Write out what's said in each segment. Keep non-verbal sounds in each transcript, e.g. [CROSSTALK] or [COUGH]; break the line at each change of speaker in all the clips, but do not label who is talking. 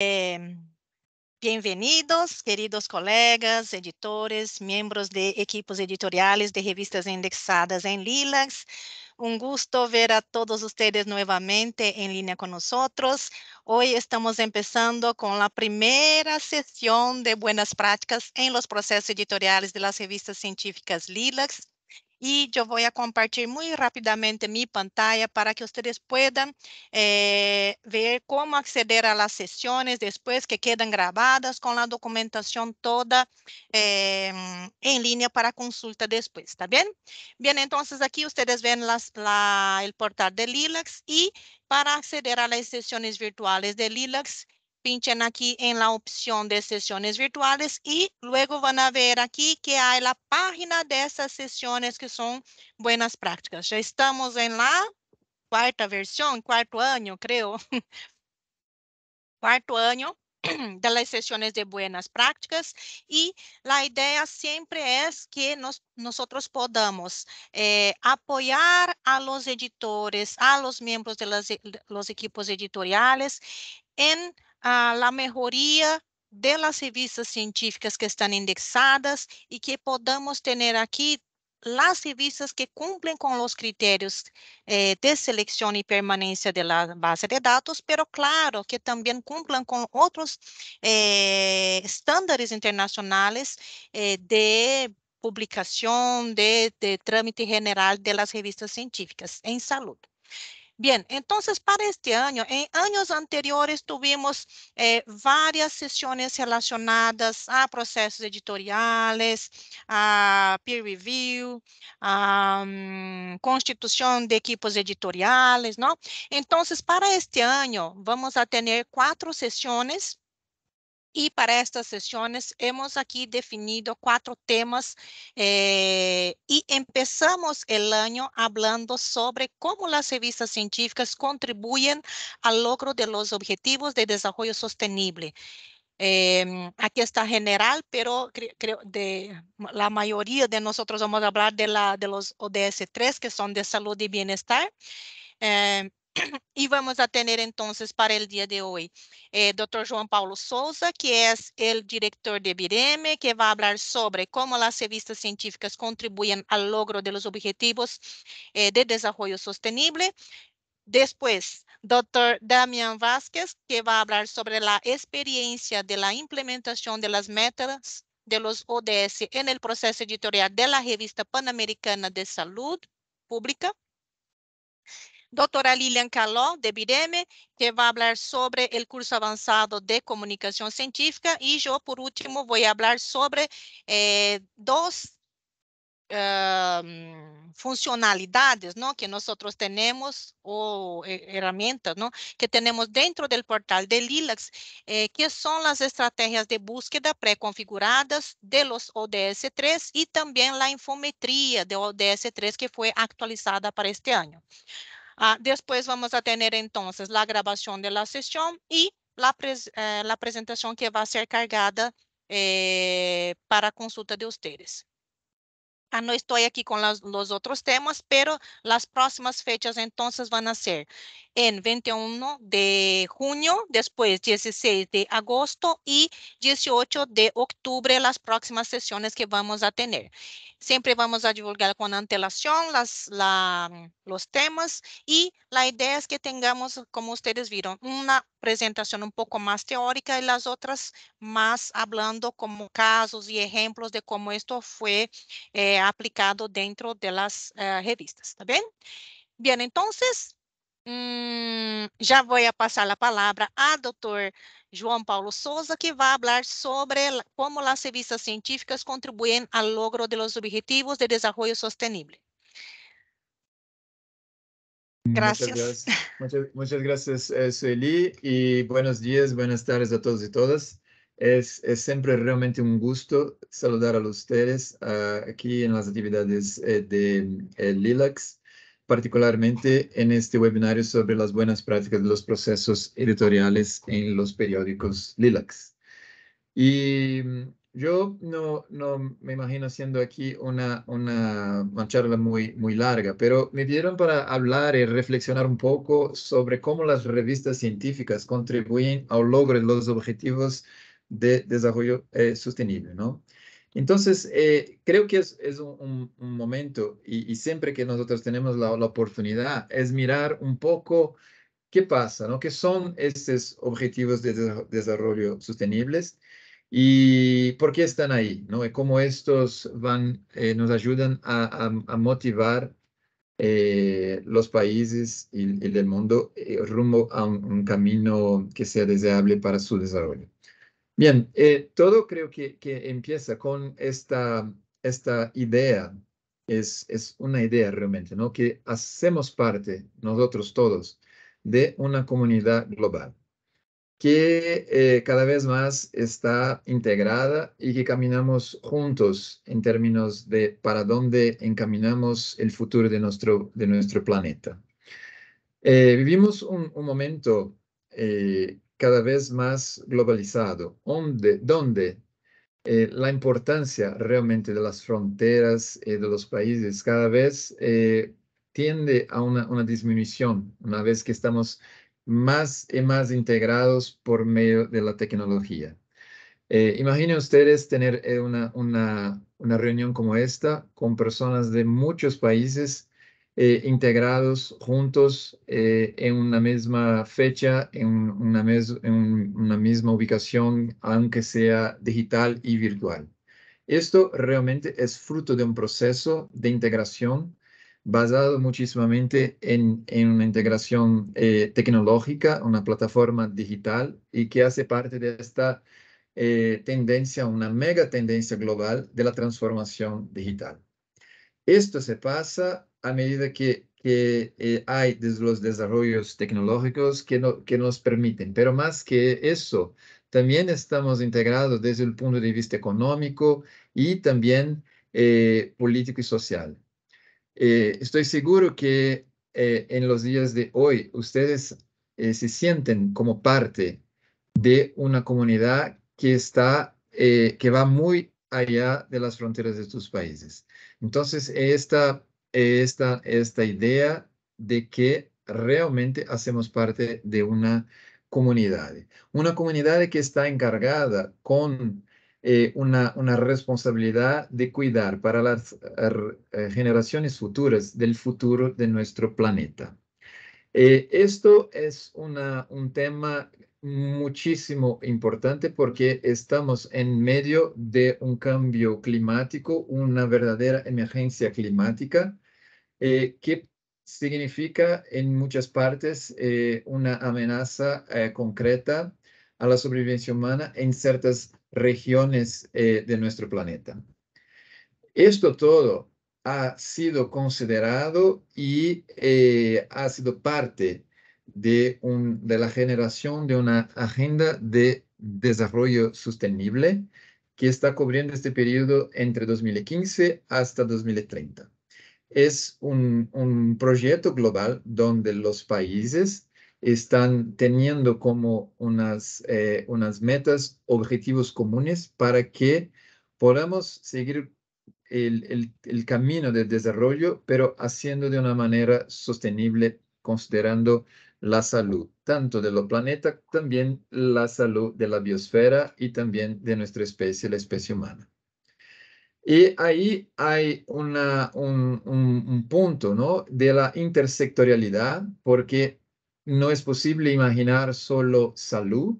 Eh, Bem-vindos, queridos colegas, editores, membros de equipos editoriales de revistas indexadas em Lilacs. Um gosto ver a todos vocês novamente em linha conosco. nosotros. Hoy estamos começando com a primeira sessão de boas práticas em los processos editoriales de las revistas científicas Lilacs e eu vou a muito muy rápidamente minha pantalla para que vocês possam eh, ver como acceder a las sessões depois que quedam gravadas, com a documentação toda eh, linha para consulta depois, ¿está bem? Bem, então, aqui vocês veem o portal de Lilacs e para acceder a las sessões virtuales de Lilacs, pinchen aquí en la opción de sesiones virtuales y luego van a ver aquí que hay la página de esas sesiones que son buenas prácticas. Ya estamos en la cuarta versión, cuarto año, creo. [LAUGHS] Cuarto año [CLEARS THROAT] de las sesiones de buenas prácticas y la idea siempre es que nos, nosotros podamos eh, apoyar a los editores, a los miembros de las, los equipos editoriales en a la das revistas científicas que estão indexadas e que podamos ter aqui las revistas que cumprem com os critérios eh, de seleção e permanência de la base de dados, pero claro que também cumplan com outros eh, estándares eh, de publicação, de, de trámite general de las revistas científicas em saúde. Bien, entonces para este año, en años anteriores tuvimos eh, varias sesiones relacionadas a procesos editoriales, a peer review, a um, mm, constitución de equipos editoriales, ¿no? Entonces para este año vamos a tener cuatro sesiones Y para estas sesiones hemos aquí definido cuatro temas eh, y empezamos el año hablando sobre cómo las revistas científicas contribuyen al logro de los objetivos de desarrollo sostenible. Em, aquí está general, pero creo que la mayoría de nosotros vamos a hablar de, la, de los ODS 3, que son de salud y bienestar. Em, e vamos a ter então para o dia de hoje eh, Dr. João Paulo Souza, que é o diretor de Bireme, que vai falar sobre como as revistas científicas contribuem ao logro de objetivos eh, de desarrollo sostenível. Después, Dr Damian Vázquez, que vai falar sobre a experiência de implementação implementación de metas de los ODS em el processo editorial de la revista Panamericana de Salud Pública. Doutora Lilian Caló, de Bireme, que vai falar sobre o curso avançado de comunicação científica. E eu, por último, vou falar sobre eh, Uh, funcionalidades ¿no? que nós temos ou eh, herramientas que temos dentro do portal de Lilacs, eh, que são as estratégias de búsqueda preconfiguradas de los ODS3 e também a infometria de ODS3 que foi atualizada para este ano. Ah, vamos a então, a gravação da sessão e a y eh, que vai ser cargada eh, para consulta de vocês. Ah, no estoy aquí con los, otros temas, pero las próximas fechas entonces van a ser en 21 de junio, después 16 de agosto y 18 de octubre las próximas sesiones que vamos a tener. Siempre vamos a divulgar con antelación las, los temas y la idea es que tengamos, como ustedes vieron, una apresentação um pouco mais teórica e as outras mais falando como casos e exemplos de como isto foi eh, aplicado dentro das eh, revistas, ¿está bem? então, entonces, já vou passar a palavra a Dr. João Paulo Souza, que vai falar sobre como as revistas científicas contribuem ao logro de objetivos de desenvolvimento sostenível. Gracias.
Muchas gracias, [LAUGHS] muchas, gracias eh, Sueli, y buenos días, buenas tardes a todos y todas. Es, es siempre realmente un gusto saludar a ustedes ah, aquí en las actividades eh, de eh, LILACS, LILAX, particularmente en este webinario sobre las buenas prácticas de los procesos editoriales en los periódicos LILAX. Y yo no, me imagino haciendo aquí una, una, charla muy, muy larga, pero me dieron para hablar y reflexionar un poco sobre cómo las revistas científicas contribuyen al logro de los objetivos de desarrollo eh, sostenible, Entonces, eh, creo que es, un, momento y, siempre que nosotros tenemos la, oportunidad es mirar un poco qué pasa, ¿no? ¿Qué son estos objetivos de desarrollo sostenibles? y por qué están ahí, ¿no? cómo estos van, eh, nos ayudan a, motivar eh, los países y, el del mundo eh, rumbo a un, camino que sea deseable para su desarrollo. Bien, todo creo que, empieza con esta, esta idea, es, es una idea realmente, ¿no? Que hacemos parte, nosotros todos, de una comunidad global que eh, cada vez más está integrada y que caminamos juntos en términos de para dónde encaminamos el futuro de nuestro, de nuestro planeta. Eh, vivimos un, momento eh, cada vez más globalizado, donde, donde la importancia realmente de las fronteras y de los países cada vez tiende a una, una disminución, una vez que estamos más y más integrados por medio de la tecnología. Eh, imaginen ustedes tener eh, una, reunión como esta con personas de muchos países eh, integrados juntos en una misma fecha, en en una misma ubicación, aunque sea digital y virtual. Esto realmente es fruto de un proceso de integración basado muchísimamente en, una integración eh, tecnológica, una plataforma digital y que hace parte de esta eh, tendencia, una mega tendencia global de la transformación digital. Esto se pasa a medida que, eh, hay los desarrollos tecnológicos que nos permiten, pero más que eso, también estamos integrados desde el punto de vista económico y también político y social. Eh, estoy seguro que eh, en los días de hoy ustedes eh, se sienten como parte de una comunidad que está, que va muy allá de las fronteras de sus países. Entonces, esta, esta, esta idea de que realmente hacemos parte de una comunidad, una comunidad que está encargada con eh, una, una, responsabilidad de cuidar para las er, eh, generaciones futuras del futuro de nuestro planeta. Eh, esto es una, un tema muchísimo importante porque estamos en medio de un cambio climático, una verdadera emergencia climática que significa en muchas partes una amenaza concreta a la sobrevivencia humana en ciertas regiones eh, de nuestro planeta. Esto todo ha sido considerado y eh, ha sido parte de, un, de la generación de una agenda de desarrollo sostenible que está cubriendo este periodo entre 2015 hasta 2030. Es un, un proyecto global donde los países están teniendo como unas, eh, unas metas, objetivos comunes para que podamos seguir el, camino del desarrollo, pero haciendo de una manera sostenible, considerando la salud, tanto de planeta, también la salud de la biosfera y también de nuestra especie, la especie humana. Y ahí hay una, un, punto ¿no? de la intersectorialidad, porque no es posible imaginar solo salud.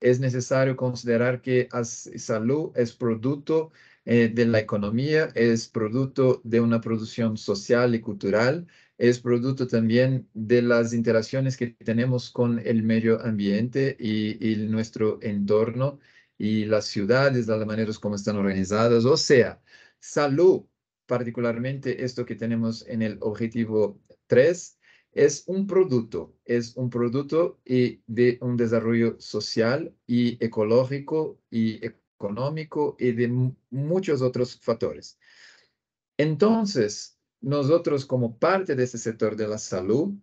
Es necesario considerar que salud es producto eh, de la economía, es producto de una producción social y cultural, es producto también de las interacciones que tenemos con el medio ambiente y, y nuestro entorno y las ciudades, de las maneras como están organizadas. O sea, salud, particularmente esto que tenemos en el objetivo 3, es un producto, es un producto y de un desarrollo social y ecológico y económico y de muchos otros factores. Entonces, nosotros como parte de este sector de la salud,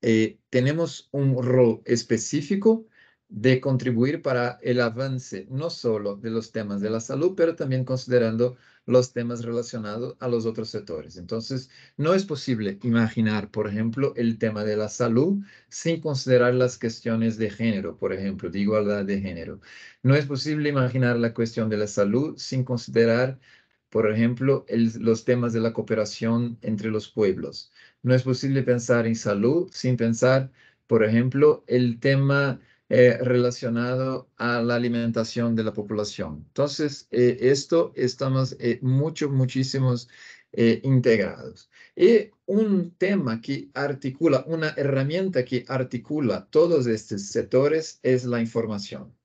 eh, tenemos un rol específico de contribuir para el avance no solo de los temas de la salud, pero también considerando los temas relacionados a los otros sectores. Entonces, no es posible imaginar, por ejemplo, el tema de la salud sin considerar las cuestiones de género, por ejemplo, de igualdad de género. No es posible imaginar la cuestión de la salud sin considerar por ejemplo, los temas de la cooperación entre los pueblos. No es posible pensar en salud sin pensar, por ejemplo, el tema eh, relacionado a la alimentación de la población. Entonces, eh, esto estamos eh, muchos, muchísimos eh, integrados. Y un tema que articula, una herramienta que articula todos estos sectores es la información.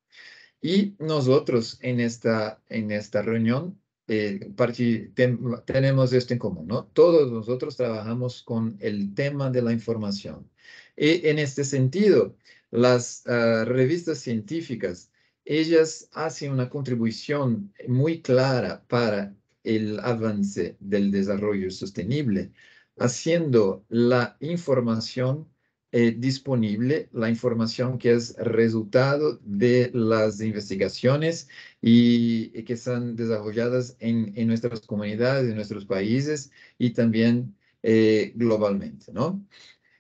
Y nosotros en esta, en esta reunión tenemos esto en común, ¿no? Todos nosotros trabajamos con el tema de la información. Y en este sentido, las ah, revistas científicas, ellas hacen una contribución muy clara para el avance del desarrollo sostenible, haciendo la información eh, disponible, la información que es resultado de las investigaciones y, que están desarrolladas en, nuestras comunidades, en nuestros países y también eh, globalmente, ¿no?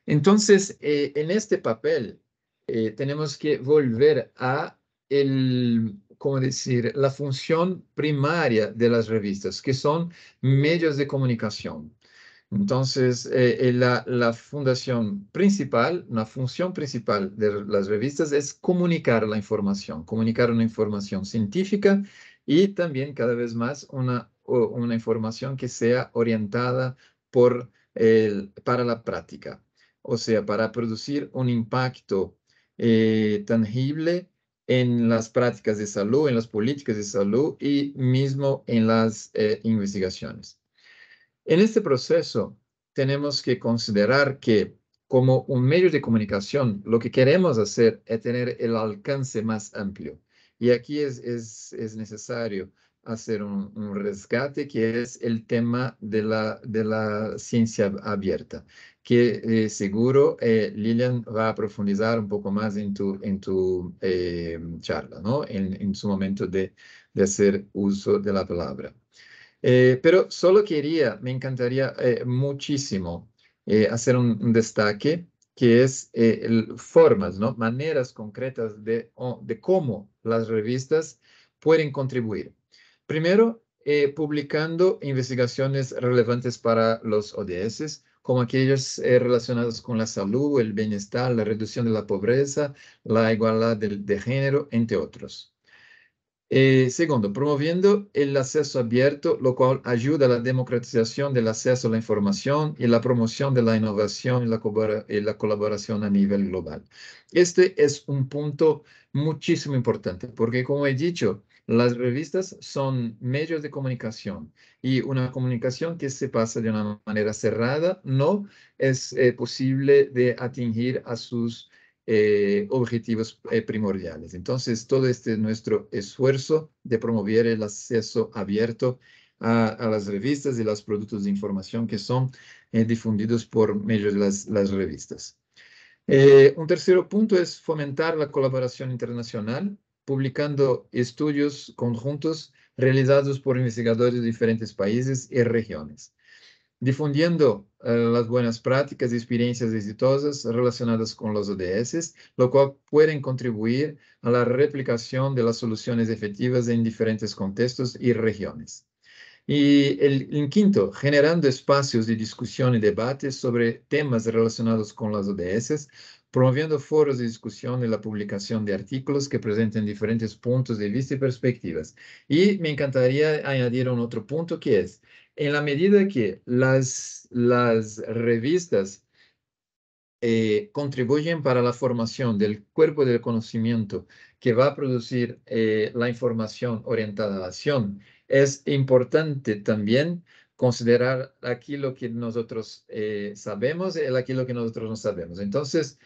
Entonces, eh, en este papel, eh, tenemos que volver a el, como decir, la función primaria de las revistas, que son medios de comunicación. Entonces, eh, eh, la, la, fundación principal, la función principal de las revistas es comunicar la información, comunicar una información científica y también cada vez más una, una información que sea orientada por el, para la práctica, o sea, para producir un impacto eh, tangible en las prácticas de salud, en las políticas de salud y mismo en las eh, investigaciones. En este proceso tenemos que considerar que como un medio de comunicación, lo que queremos hacer es tener el alcance más amplio. Y aquí es necesario hacer un, rescate, que es el tema de la, de la ciencia abierta, que eh, seguro eh, Lilian va a profundizar un poco más en tu, en tu eh, charla, ¿no? en, su momento de, hacer uso de la palabra. pero solo quería, me encantaría muchísimo hacer un, destaque que es formas, ¿no? maneras concretas de, de cómo las revistas pueden contribuir. Primero, eh, publicando investigaciones relevantes para los ODS, como aquellas eh, relacionadas con la salud, el bienestar, la reducción de la pobreza, la igualdad de, género, entre otros. Eh, segundo, promoviendo el acceso abierto, lo cual ayuda a la democratización del acceso a la información y la promoción de la innovación la, y la colaboración a nivel global. Este es un punto muchísimo importante, porque como he dicho, las revistas son medios de comunicación y una comunicación que se pasa de una manera cerrada no es eh, posible de atingir a sus eh, objetivos eh, primordiales. Entonces, todo este nuestro esfuerzo de promover el acceso abierto a, las revistas y los productos de información que son difundidos por medio de las, las revistas. un tercer punto es fomentar la colaboración internacional publicando estudios conjuntos realizados por investigadores de diferentes países y regiones, difundiendo eh, las buenas prácticas y experiencias exitosas relacionadas con los ODS, lo cual puede contribuir a la replicación de las soluciones efectivas en diferentes contextos y regiones. Y el, en quinto, generando espacios de discusión y debate sobre temas relacionados con los ODS, promoviendo foros de discusión y la publicación de artículos que presenten diferentes puntos de vista y perspectivas. Y me encantaría añadir un otro punto que es, en la medida que las, las revistas eh, contribuyen para la formación del cuerpo del conocimiento que va a producir eh, la información orientada a la acción, es importante también considerar aquí lo que nosotros eh, sabemos y aquí lo que nosotros no sabemos. Entonces,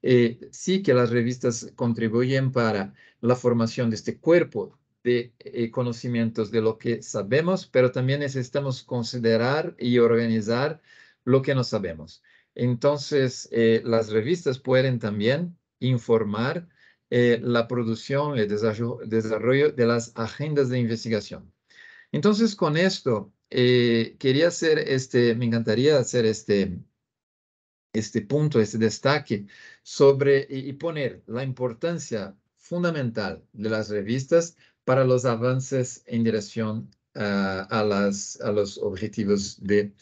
eh, sí que las revistas contribuyen para la formación de este cuerpo de eh, conocimientos de lo que sabemos, pero también necesitamos considerar y organizar lo que no sabemos. Entonces, las revistas pueden también informar la producción, el desarrollo de las agendas de investigación. Entonces, con esto, eh, quería hacer este, me encantaría hacer este, este punto, este destaque sobre y, poner la importancia fundamental de las revistas para los avances en dirección a, las, a los objetivos de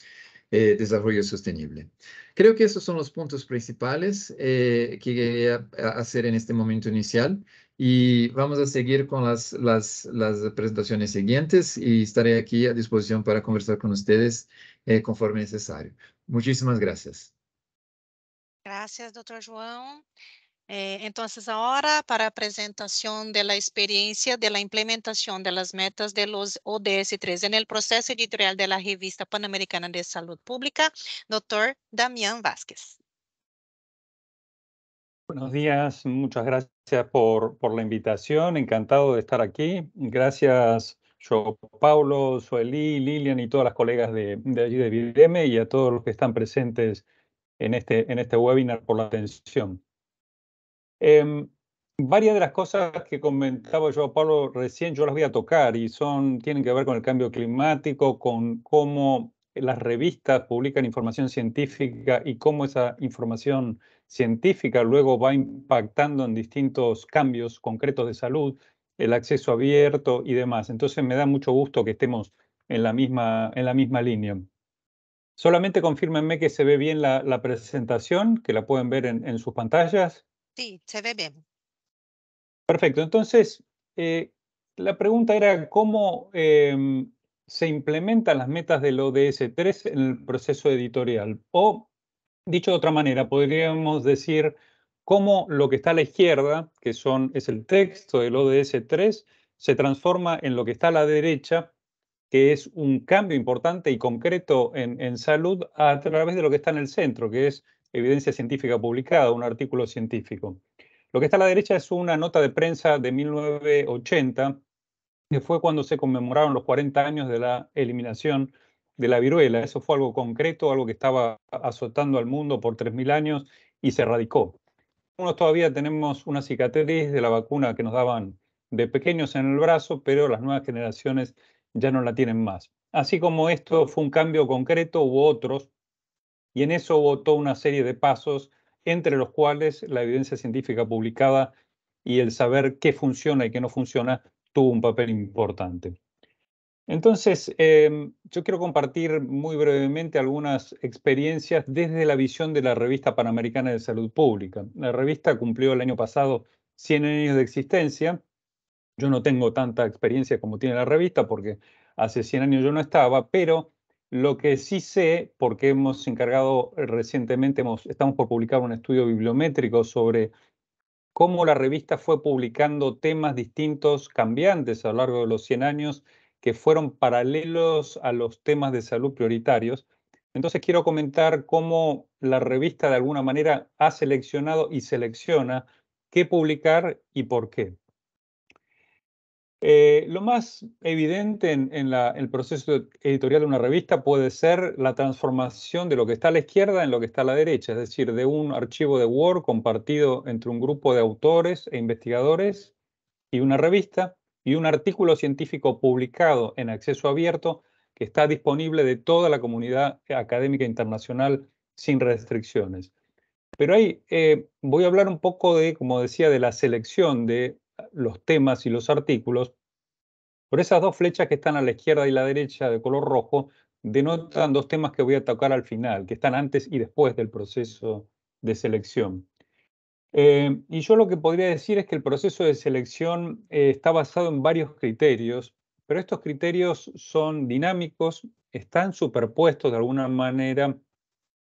eh, desarrollo sostenible. Creo que esos son los puntos principales eh, que quería hacer en este momento inicial y vamos a seguir con las, las, las, presentaciones siguientes y estaré aquí a disposición para conversar con ustedes eh, conforme necesario. Muchísimas gracias.
Gracias, doctor João. Eh, entonces, ahora para presentación de la experiencia de la implementación de las metas de los ODS 3 en el proceso editorial de la revista Panamericana de Salud Pública, doctor Damián Vázquez.
Buenos días, muchas gracias gracias por, por, la invitación, encantado de estar aquí. Gracias yo, Paulo, Soelí, Lilian y todas las colegas de, de allí de Videme y a todos los que están presentes en este, en este webinar por la atención. Em, varias de las cosas que comentaba yo, Pablo, recién yo las voy a tocar y son, tienen que ver con el cambio climático, con cómo las revistas publican información científica y cómo esa información científica luego va impactando en distintos cambios concretos de salud, el acceso abierto y demás. Entonces me da mucho gusto que estemos en la misma, en la misma línea. Solamente confírmenme que se ve bien la, presentación, que la pueden ver en, sus pantallas. Sí, se ve bien. Perfecto. Entonces, eh, la pregunta era cómo em, se implementan las metas del ODS 3 en el proceso editorial o Dicho de otra manera, podríamos decir cómo lo que está a la izquierda, que son, es el texto del ODS 3, se transforma en lo que está a la derecha, que es un cambio importante y concreto en, en salud a través de lo que está en el centro, que es evidencia científica publicada, un artículo científico. Lo que está a la derecha es una nota de prensa de 1980, que fue cuando se conmemoraron los 40 años de la eliminación de la viruela. Eso fue algo concreto, algo que estaba azotando al mundo por 3.000 años y se erradicó. Algunos todavía tenemos una cicatriz de la vacuna que nos daban de pequeños en el brazo, pero las nuevas generaciones ya no la tienen más. Así como esto fue un cambio concreto, hubo otros, y en eso hubo una serie de pasos, entre los cuales la evidencia científica publicada y el saber qué funciona y qué no funciona tuvo un papel importante. Entonces, em, yo quiero compartir muy brevemente algunas experiencias desde la visión de la revista Panamericana de Salud Pública. La revista cumplió el año pasado 100 años de existencia. Yo no tengo tanta experiencia como tiene la revista porque hace 100 años yo no estaba, pero lo que sí sé, porque hemos encargado recientemente, estamos por publicar un estudio bibliométrico sobre cómo la revista fue publicando temas distintos, cambiantes a lo largo de los 100 años que fueron paralelos a los temas de salud prioritarios. Entonces quiero comentar cómo la revista de alguna manera ha seleccionado y selecciona qué publicar y por qué. Eh, lo más evidente en, el proceso editorial de una revista puede ser la transformación de lo que está a la izquierda en lo que está a la derecha, es decir, de un archivo de Word compartido entre un grupo de autores e investigadores y una revista, y un artículo científico publicado en acceso abierto que está disponible de toda la comunidad académica internacional sin restricciones. Pero ahí eh, voy a hablar un poco de, como decía, de la selección de los temas y los artículos. Por esas dos flechas que están a la izquierda y la derecha de color rojo, denotan dos temas que voy a tocar al final, que están antes y después del proceso de selección. Eh, y yo lo que podría decir es que el proceso de selección eh, está basado en varios criterios, pero estos criterios son dinámicos, están superpuestos de alguna manera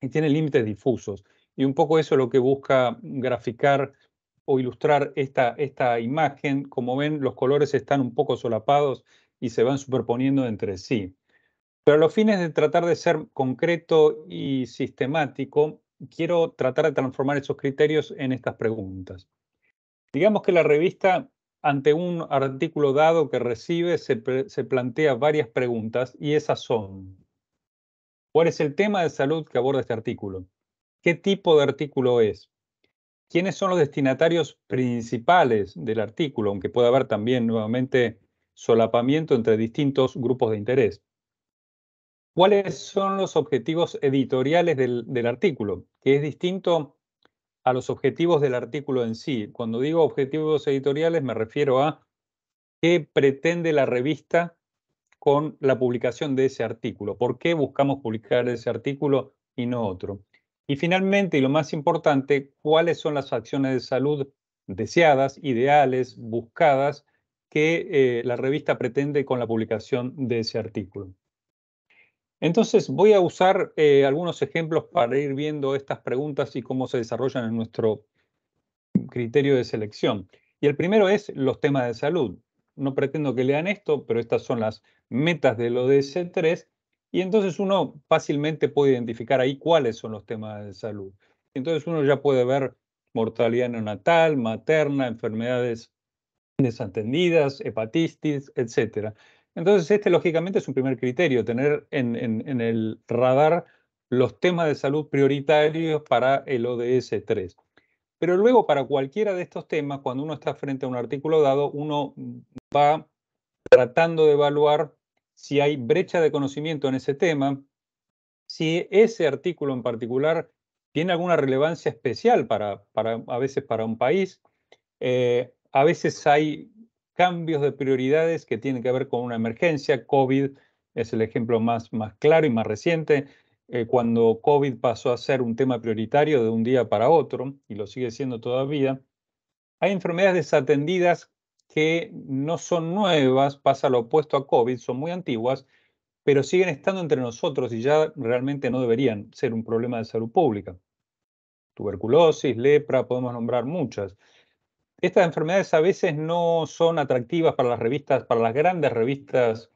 y tienen límites difusos. Y un poco eso es lo que busca graficar o ilustrar esta, esta imagen. Como ven, los colores están un poco solapados y se van superponiendo entre sí. Pero a los fines de tratar de ser concreto y sistemático, quiero tratar de transformar esos criterios en estas preguntas. Digamos que la revista, ante un artículo dado que recibe, se, plantea varias preguntas y esas son, ¿cuál es el tema de salud que aborda este artículo? ¿Qué tipo de artículo es? ¿Quiénes son los destinatarios principales del artículo? Aunque pueda haber también nuevamente solapamiento entre distintos grupos de interés cuáles son los objetivos editoriales del, artículo, que es distinto a los objetivos del artículo en sí. Cuando digo objetivos editoriales me refiero a qué pretende la revista con la publicación de ese artículo, por qué buscamos publicar ese artículo y no otro. Y finalmente, y lo más importante, cuáles son las acciones de salud deseadas, ideales, buscadas, que eh, la revista pretende con la publicación de ese artículo. Entonces voy a usar eh, algunos ejemplos para ir viendo estas preguntas y cómo se desarrollan en nuestro criterio de selección. Y el primero es los temas de salud. No pretendo que lean esto, pero estas son las metas de de ODS-3 y entonces uno fácilmente puede identificar ahí cuáles son los temas de salud. Entonces uno ya puede ver mortalidad neonatal, materna, enfermedades desatendidas, hepatitis, etc. Entonces, este lógicamente es un primer criterio, tener en, el radar los temas de salud prioritarios para el ODS 3. Pero luego, para cualquiera de estos temas, cuando uno está frente a un artículo dado, uno va tratando de evaluar si hay brecha de conocimiento en ese tema, si ese artículo en particular tiene alguna relevancia especial para, a veces para un país. Eh, a veces hay cambios de prioridades que tienen que ver con una emergencia. COVID es el ejemplo más, claro y más reciente, eh, cuando COVID pasó a ser un tema prioritario de un día para otro, y lo sigue siendo todavía. Hay enfermedades desatendidas que no son nuevas, pasa lo opuesto a COVID, son muy antiguas, pero siguen estando entre nosotros y ya realmente no deberían ser un problema de salud pública. Tuberculosis, lepra, podemos nombrar muchas estas enfermedades a veces no son atractivas para las revistas, para las grandes revistas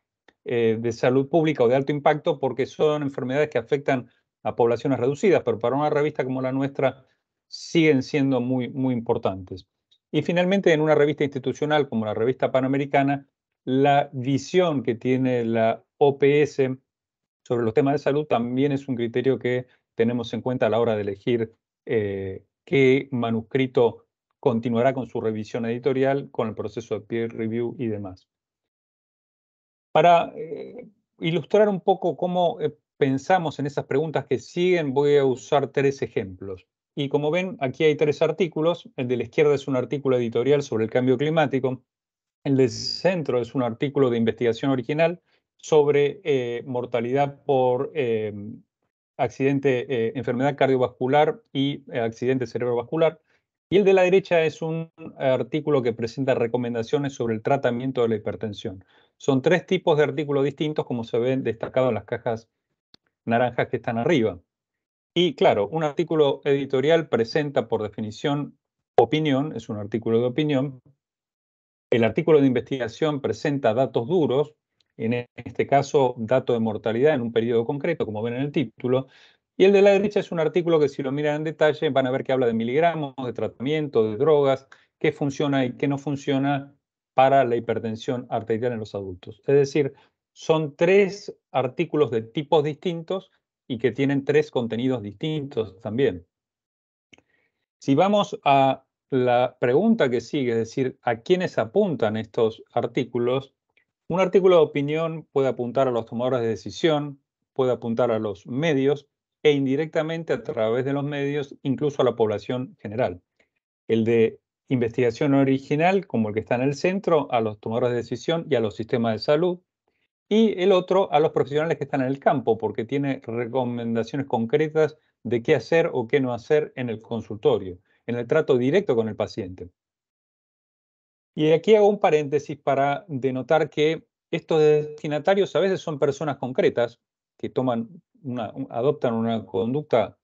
eh, de salud pública o de alto impacto, porque son enfermedades que afectan a poblaciones reducidas, pero para una revista como la nuestra siguen siendo muy, muy importantes. Y finalmente, en una revista institucional como la revista panamericana, la visión que tiene la OPS sobre los temas de salud también es un criterio que tenemos en cuenta a la hora de elegir eh, qué manuscrito continuará con su revisión editorial, con el proceso de peer review y demás. Para eh, ilustrar un poco cómo eh, pensamos en esas preguntas que siguen, voy a usar tres ejemplos. Y como ven, aquí hay tres artículos. El de la izquierda es un artículo editorial sobre el cambio climático. El del centro es un artículo de investigación original sobre eh, mortalidad por accidente, enfermedad cardiovascular y accidente cerebrovascular. Y el de la derecha es un artículo que presenta recomendaciones sobre el tratamiento de la hipertensión. Son tres tipos de artículos distintos, como se ven destacados en las cajas naranjas que están arriba. Y claro, un artículo editorial presenta por definición opinión, es un artículo de opinión. El artículo de investigación presenta datos duros, en este caso dato de mortalidad en un periodo concreto, como ven en el título, y el de la derecha es un artículo que si lo miran en detalle van a ver que habla de miligramos, de tratamiento, de drogas, qué funciona y qué no funciona para la hipertensión arterial en los adultos. Es decir, son tres artículos de tipos distintos y que tienen tres contenidos distintos también. Si vamos a la pregunta que sigue, es decir, ¿a quiénes apuntan estos artículos? Un artículo de opinión puede apuntar a los tomadores de decisión, puede apuntar a los medios, e indirectamente a través de los medios, incluso a la población general. El de investigación original, como el que está en el centro, a los tomadores de decisión y a los sistemas de salud, y el otro a los profesionales que están en el campo, porque tiene recomendaciones concretas de qué hacer o qué no hacer en el consultorio, en el trato directo con el paciente. Y aquí hago un paréntesis para denotar que estos destinatarios a veces son personas concretas que toman adoptan una conducta,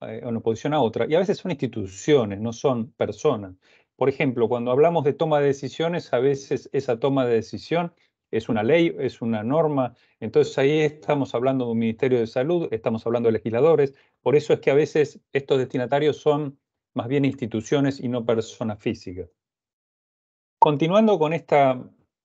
en eh, una posición a otra, y a veces son instituciones, no son personas. Por ejemplo, cuando hablamos de toma de decisiones, a veces esa toma de decisión es una ley, es una norma. Entonces ahí estamos hablando de un Ministerio de Salud, estamos hablando de legisladores. Por eso es que a veces estos destinatarios son más bien instituciones y no personas físicas. Continuando con esta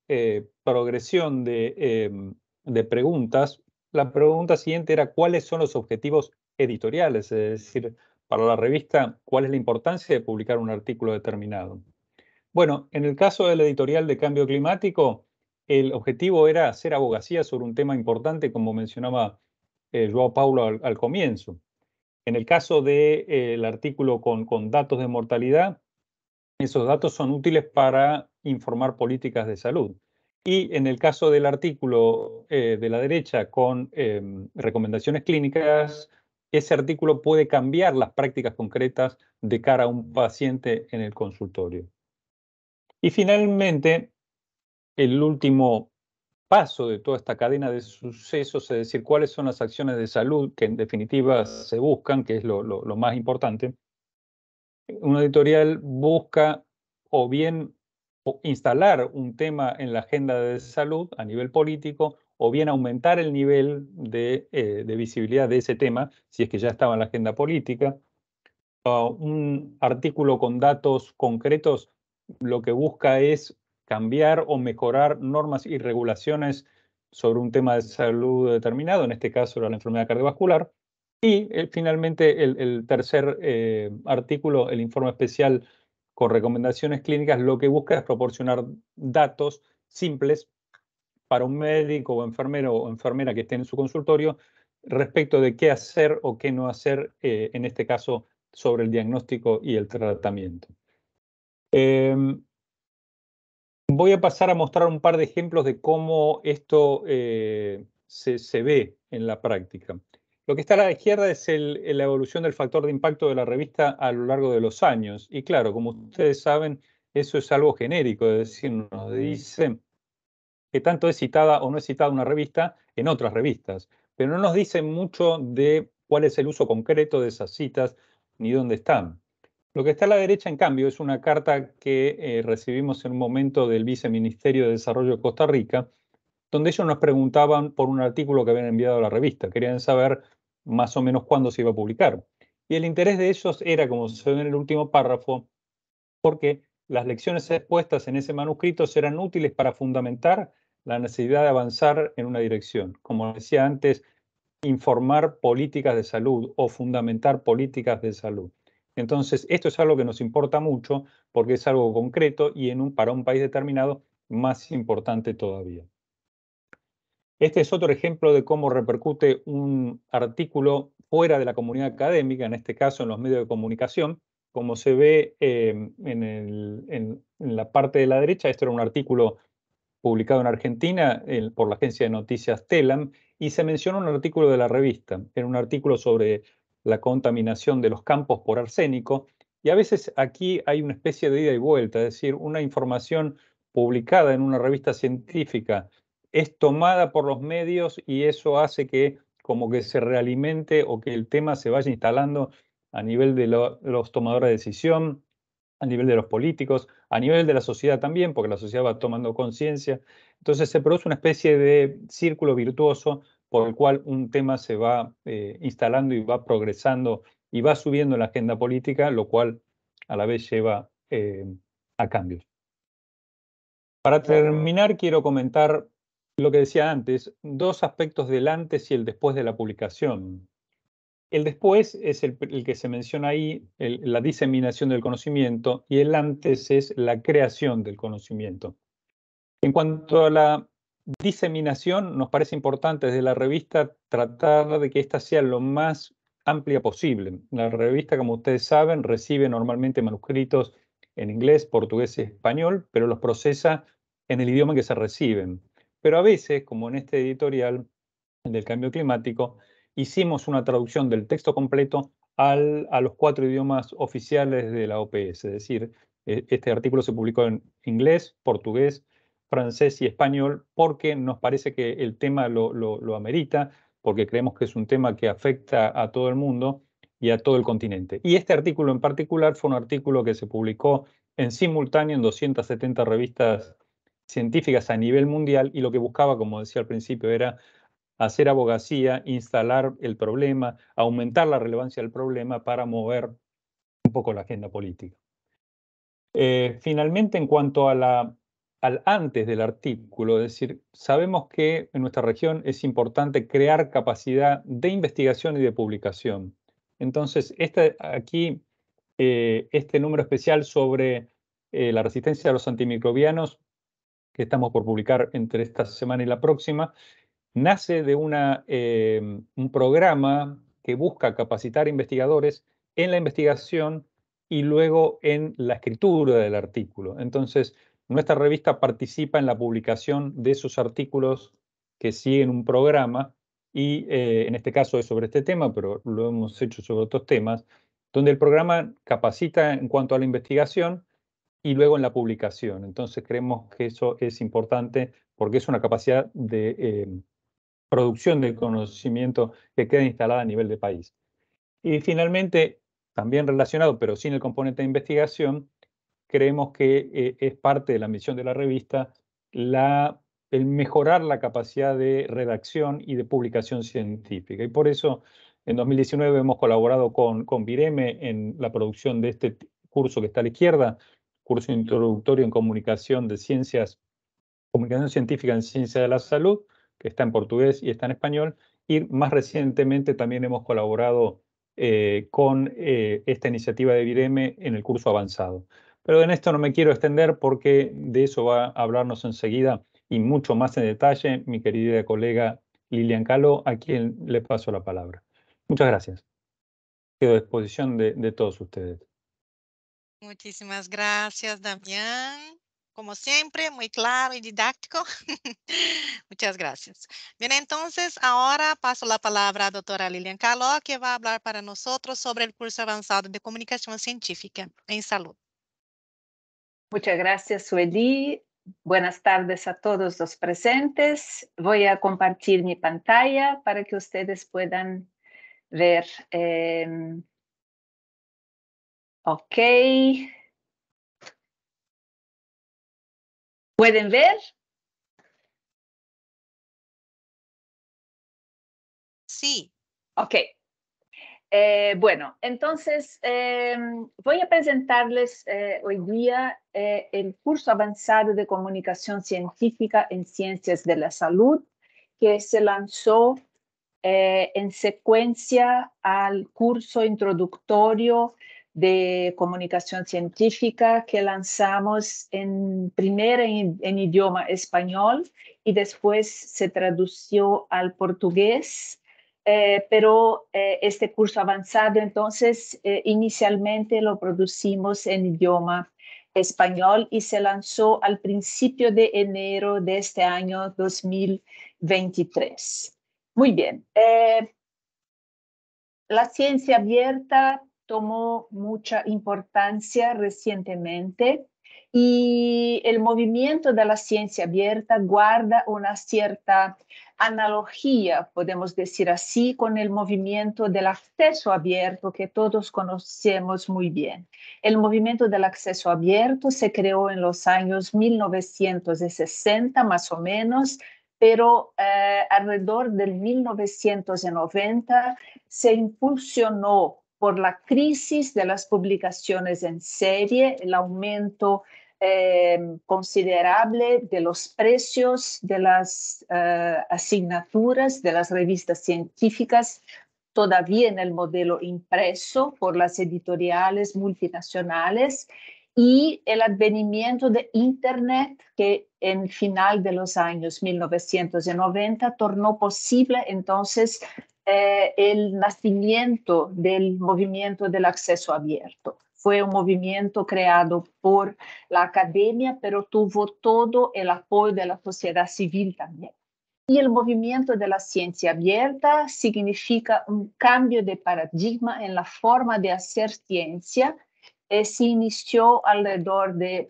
eh, progresión de eh, preguntas, la pregunta siguiente era cuáles son los objetivos editoriales, es decir, para la revista, cuál es la importancia de publicar un artículo determinado. Bueno, en el caso del editorial de cambio climático, el objetivo era hacer abogacía sobre un tema importante, como mencionaba eh, Joao Paulo al, comienzo. En el caso del de, eh, artículo con, con datos de mortalidad, esos datos son útiles para informar políticas de salud. Y en el caso del artículo eh, de la derecha con em, recomendaciones clínicas, ese artículo puede cambiar las prácticas concretas de cara a un paciente en el consultorio. Y finalmente, el último paso de toda esta cadena de sucesos, es decir, cuáles son las acciones de salud que en definitiva se buscan, que es lo, lo más importante, una editorial busca o bien instalar un tema en la agenda de salud a nivel político o bien aumentar el nivel de, eh, visibilidad de ese tema, si es que ya estaba en la agenda política. un artículo con datos concretos lo que busca es cambiar o mejorar normas y regulaciones sobre un tema de salud determinado, en este caso la enfermedad cardiovascular. Y eh, finalmente el, tercer eh, artículo, el informe especial por recomendaciones clínicas lo que busca es proporcionar datos simples para un médico o enfermero o enfermera que esté en su consultorio respecto de qué hacer o qué no hacer, eh, en este caso, sobre el diagnóstico y el tratamiento. Em, voy a pasar a mostrar un par de ejemplos de cómo esto eh, se ve en la práctica. Lo que está a la izquierda es la evolución del factor de impacto de la revista a lo largo de los años. Y claro, como ustedes saben, eso es algo genérico, es decir, nos dice que tanto es citada o no es citada una revista en otras revistas, pero no nos dice mucho de cuál es el uso concreto de esas citas ni dónde están. Lo que está a la derecha, en cambio, es una carta que eh, recibimos en un momento del Viceministerio de Desarrollo de Costa Rica, donde ellos nos preguntaban por un artículo que habían enviado a la revista. Querían saber más o menos cuándo se iba a publicar. Y el interés de ellos era, como se ve en el último párrafo, porque las lecciones expuestas en ese manuscrito serán útiles para fundamentar la necesidad de avanzar en una dirección. Como decía antes, informar políticas de salud o fundamentar políticas de salud. Entonces, esto es algo que nos importa mucho porque es algo concreto y en un, para un país determinado más importante todavía. Este es otro ejemplo de cómo repercute un artículo fuera de la comunidad académica, en este caso en los medios de comunicación. Como se ve em, en, la parte de la derecha, este era un artículo publicado en Argentina por la agencia de noticias Telam y se menciona un artículo de la revista. Era un artículo sobre la contaminación de los campos por arsénico y a veces aquí hay una especie de ida y vuelta, es decir, una información publicada en una revista científica es tomada por los medios y eso hace que como que se realimente o que el tema se vaya instalando a nivel de los tomadores de decisión, a nivel de los políticos, a nivel de la sociedad también, porque la sociedad va tomando conciencia. Entonces se produce una especie de círculo virtuoso por el cual un tema se va eh, instalando y va progresando y va subiendo en la agenda política, lo cual a la vez lleva eh, a cambios. Para terminar, quiero comentar lo que decía antes, dos aspectos del antes y el después de la publicación. El después es el, que se menciona ahí, la diseminación del conocimiento, y el antes es la creación del conocimiento. En cuanto a la diseminación, nos parece importante desde la revista tratar de que ésta sea lo más amplia posible. La revista, como ustedes saben, recibe normalmente manuscritos en inglés, portugués y español, pero los procesa en el idioma que se reciben. Pero a veces, como en este editorial del cambio climático, hicimos una traducción del texto completo a los cuatro idiomas oficiales de la OPS. Es decir, e, este artículo se publicó en inglés, portugués, francés y español porque nos parece que el tema lo, lo amerita, porque creemos que es un tema que afecta a todo el mundo y a todo el continente. Y este artículo en particular fue un artículo que se publicó en simultáneo en 270 revistas científicas a nivel mundial y lo que buscaba, como decía al principio, era hacer abogacía, instalar el problema, aumentar la relevancia del problema para mover un poco la agenda política. Eh, finalmente, en cuanto a la, al antes del artículo, es decir, sabemos que en nuestra región es importante crear capacidad de investigación y de publicación. Entonces, este, aquí, eh, este número especial sobre eh, la resistencia a los antimicrobianos que estamos por publicar entre esta semana y la próxima, nace de una, eh, un programa que busca capacitar investigadores en la investigación y luego en la escritura del artículo. Entonces, nuestra revista participa en la publicación de esos artículos que siguen un programa y eh, en este caso es sobre este tema, pero lo hemos hecho sobre otros temas, donde el programa capacita en cuanto a la investigación y luego en la publicación. Entonces creemos que eso es importante porque es una capacidad de eh, producción de conocimiento que queda instalada a nivel de país. Y finalmente, también relacionado, pero sin el componente de investigación, creemos que eh, es parte de la misión de la revista la, el mejorar la capacidad de redacción y de publicación científica. Y por eso en 2019 hemos colaborado con, con Vireme en la producción de este curso que está a la izquierda, curso introductorio en comunicación de ciencias, comunicación científica en ciencia de la salud, que está en portugués y está en español. Y más recientemente también hemos colaborado eh, con eh, esta iniciativa de Bireme en el curso avanzado. Pero en esto no me quiero extender porque de eso va a hablarnos enseguida y mucho más en detalle mi querida colega Lilian Calo, a quien le paso la palabra. Muchas gracias. Quedo a disposición de todos ustedes.
Muchísimas gracias, Damián. Como siempre, muy claro y didáctico. [LAUGHS] Muchas gracias. Bien, entonces ahora paso la palabra a doctora Lilian Caló, que va a hablar para nosotros sobre el curso avanzado de comunicación científica en salud. Muchas gracias, Sueli. Buenas
tardes a todos los presentes. Voy a compartir mi pantalla para que ustedes
puedan ver eh, Ok. ¿Pueden ver? Sí. Ok. Eh, bueno, entonces eh,
voy a presentarles eh, hoy día el curso avanzado de comunicación científica en ciencias de la salud que se lanzó en secuencia al curso introductorio de comunicación científica que lanzamos en primera en, idioma español y después se tradució al portugués. Eh, pero eh, este curso avanzado entonces eh, inicialmente lo producimos en idioma español y se lanzó al principio de enero de este año 2023. Muy bien. la ciencia abierta tomó mucha importancia recientemente y el movimiento de la ciencia abierta guarda una cierta analogía, podemos decir así, con el movimiento del acceso abierto que todos conocemos muy bien. El movimiento del acceso abierto se creó en los años 1960 más o menos, pero eh, alrededor del 1990 se impulsionó por la crisis de las publicaciones en serie, el aumento eh, considerable de los precios de las eh, asignaturas de las revistas científicas, todavía en el modelo impreso por las editoriales multinacionales y el advenimiento de Internet que en final de los años 1990 tornó posible entonces eh, el nacimiento del movimiento del acceso abierto. Fue un movimiento creado por la academia, pero tuvo todo el apoyo de la sociedad civil también. Y el movimiento de la ciencia abierta significa un cambio de paradigma en la forma de hacer ciencia. Eh, se inició alrededor de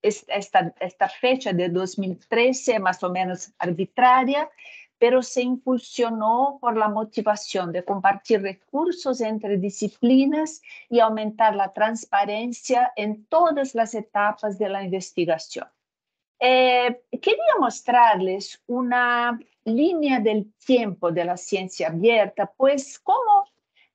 esta fecha de 2013, más o menos arbitraria, pero se impulsionó por la motivación de compartir recursos entre disciplinas y aumentar la transparencia en todas las etapas de la investigación. Eh, quería mostrarles una línea del tiempo de la ciencia abierta, pues como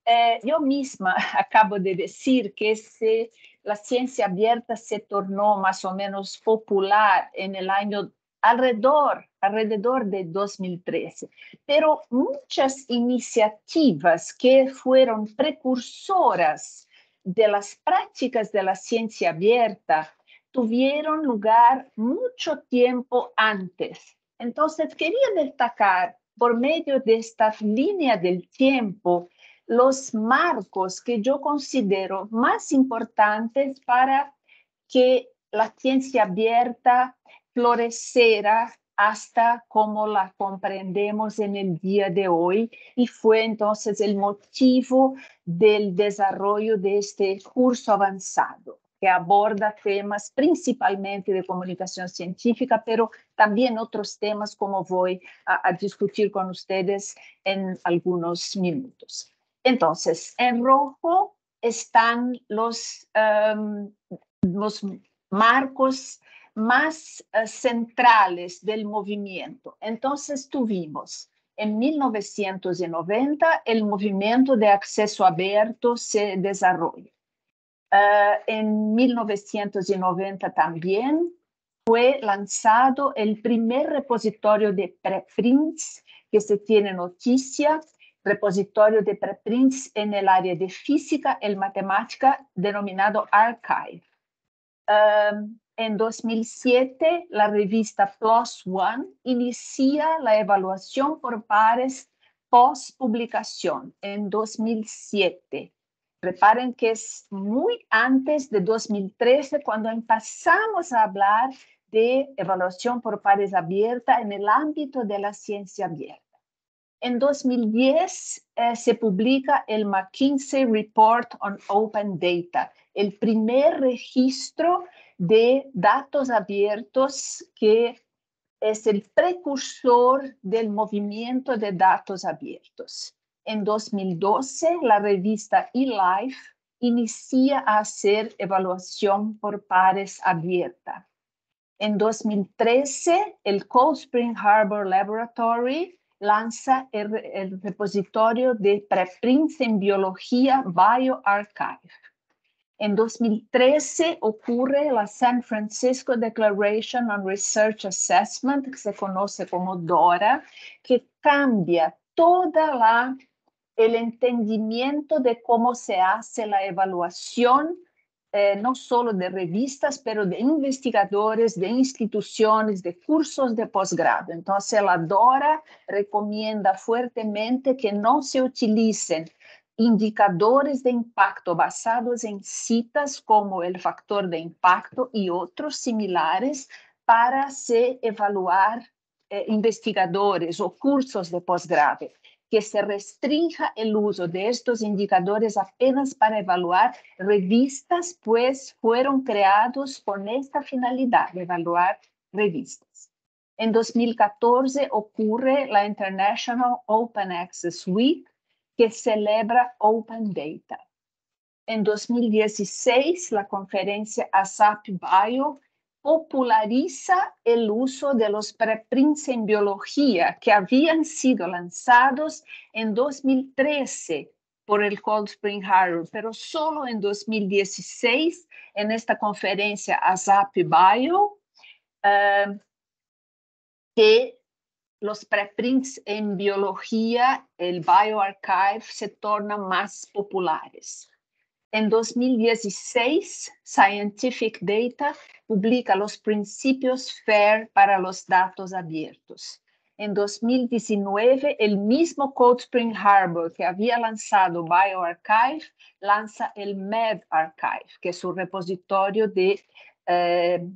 eh, yo misma [LAUGHS] acabo de decir que se, la ciencia abierta se tornó más o menos popular en el año alrededor, alrededor de 2013. Pero muchas iniciativas que fueron precursoras de las prácticas de la ciencia abierta tuvieron lugar mucho tiempo antes. Entonces, quería destacar por medio de esta línea del tiempo los marcos que yo considero más importantes para que la ciencia abierta florecerá hasta como la comprendemos en el día de hoy y fue entonces el motivo del desarrollo de este curso avanzado que aborda temas principalmente de comunicación científica, pero también otros temas como voy a, discutir con ustedes en algunos minutos. Entonces, en rojo están los, em, los marcos más eh, centrales del movimiento. Entonces tuvimos en 1990 el movimiento de acceso abierto se desarrolla. Eh, en 1990 también fue lanzado el primer repositorio de preprints que se tiene noticia, repositorio de preprints en el área de física y matemática denominado Archive. Eh, en 2007, la revista PLOS ONE inicia la evaluación por pares post publicación en 2007. Reparen que es muy antes de 2013 cuando empezamos a hablar de evaluación por pares abierta en el ámbito de la ciencia abierta. En 2010 eh, se publica el McKinsey Report on Open Data, el primer registro de datos abiertos que es el precursor del movimiento de datos abiertos. En 2012, la revista eLife inicia a hacer evaluación por pares abierta. En 2013, el Cold Spring Harbor Laboratory lanza el, el repositorio de preprints en biología BioArchive. En 2013 ocurre la San Francisco Declaration on Research Assessment, que se conoce como DORA, que cambia todo el entendimiento de cómo se hace la evaluación, eh, no solo de revistas, pero de investigadores, de instituciones, de cursos de posgrado. Entonces, la DORA recomienda fuertemente que no se utilicen indicadores de impacto basados en citas como el factor de impacto y otros similares para evaluar eh, investigadores o cursos de posgrado, que se restrinja el uso de estos indicadores apenas para evaluar revistas, pues fueron creados con esta finalidad evaluar revistas. En 2014 ocurre la International Open Access Week, que celebra Open Data. En 2016, la conferencia ASAP Bio populariza el uso de los preprints en biología que habían sido lanzados en 2013 por el Cold Spring Harbor, pero solo en 2016, en esta conferencia ASAP Bio, eh, que los preprints en biología, el bioarchive, se tornan más populares. En 2016, Scientific Data publica los principios FAIR para los datos abiertos. En 2019, el mismo Cold Spring Harbor que había lanzado BioArchive lanza el MedArchive, que es un repositorio de eh,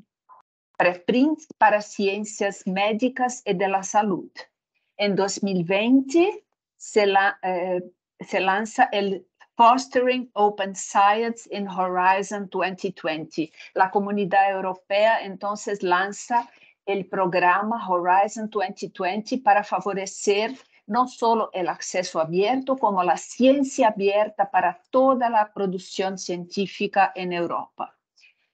Preprint para ciencias médicas y e de la salud. En 2020 se, eh, se lanza el Fostering Open Science in Horizon 2020. E la comunidad europea entonces lanza el programa Horizon 2020 e para favorecer no solo el acceso abierto, como la ciencia abierta para toda la producción científica en Europa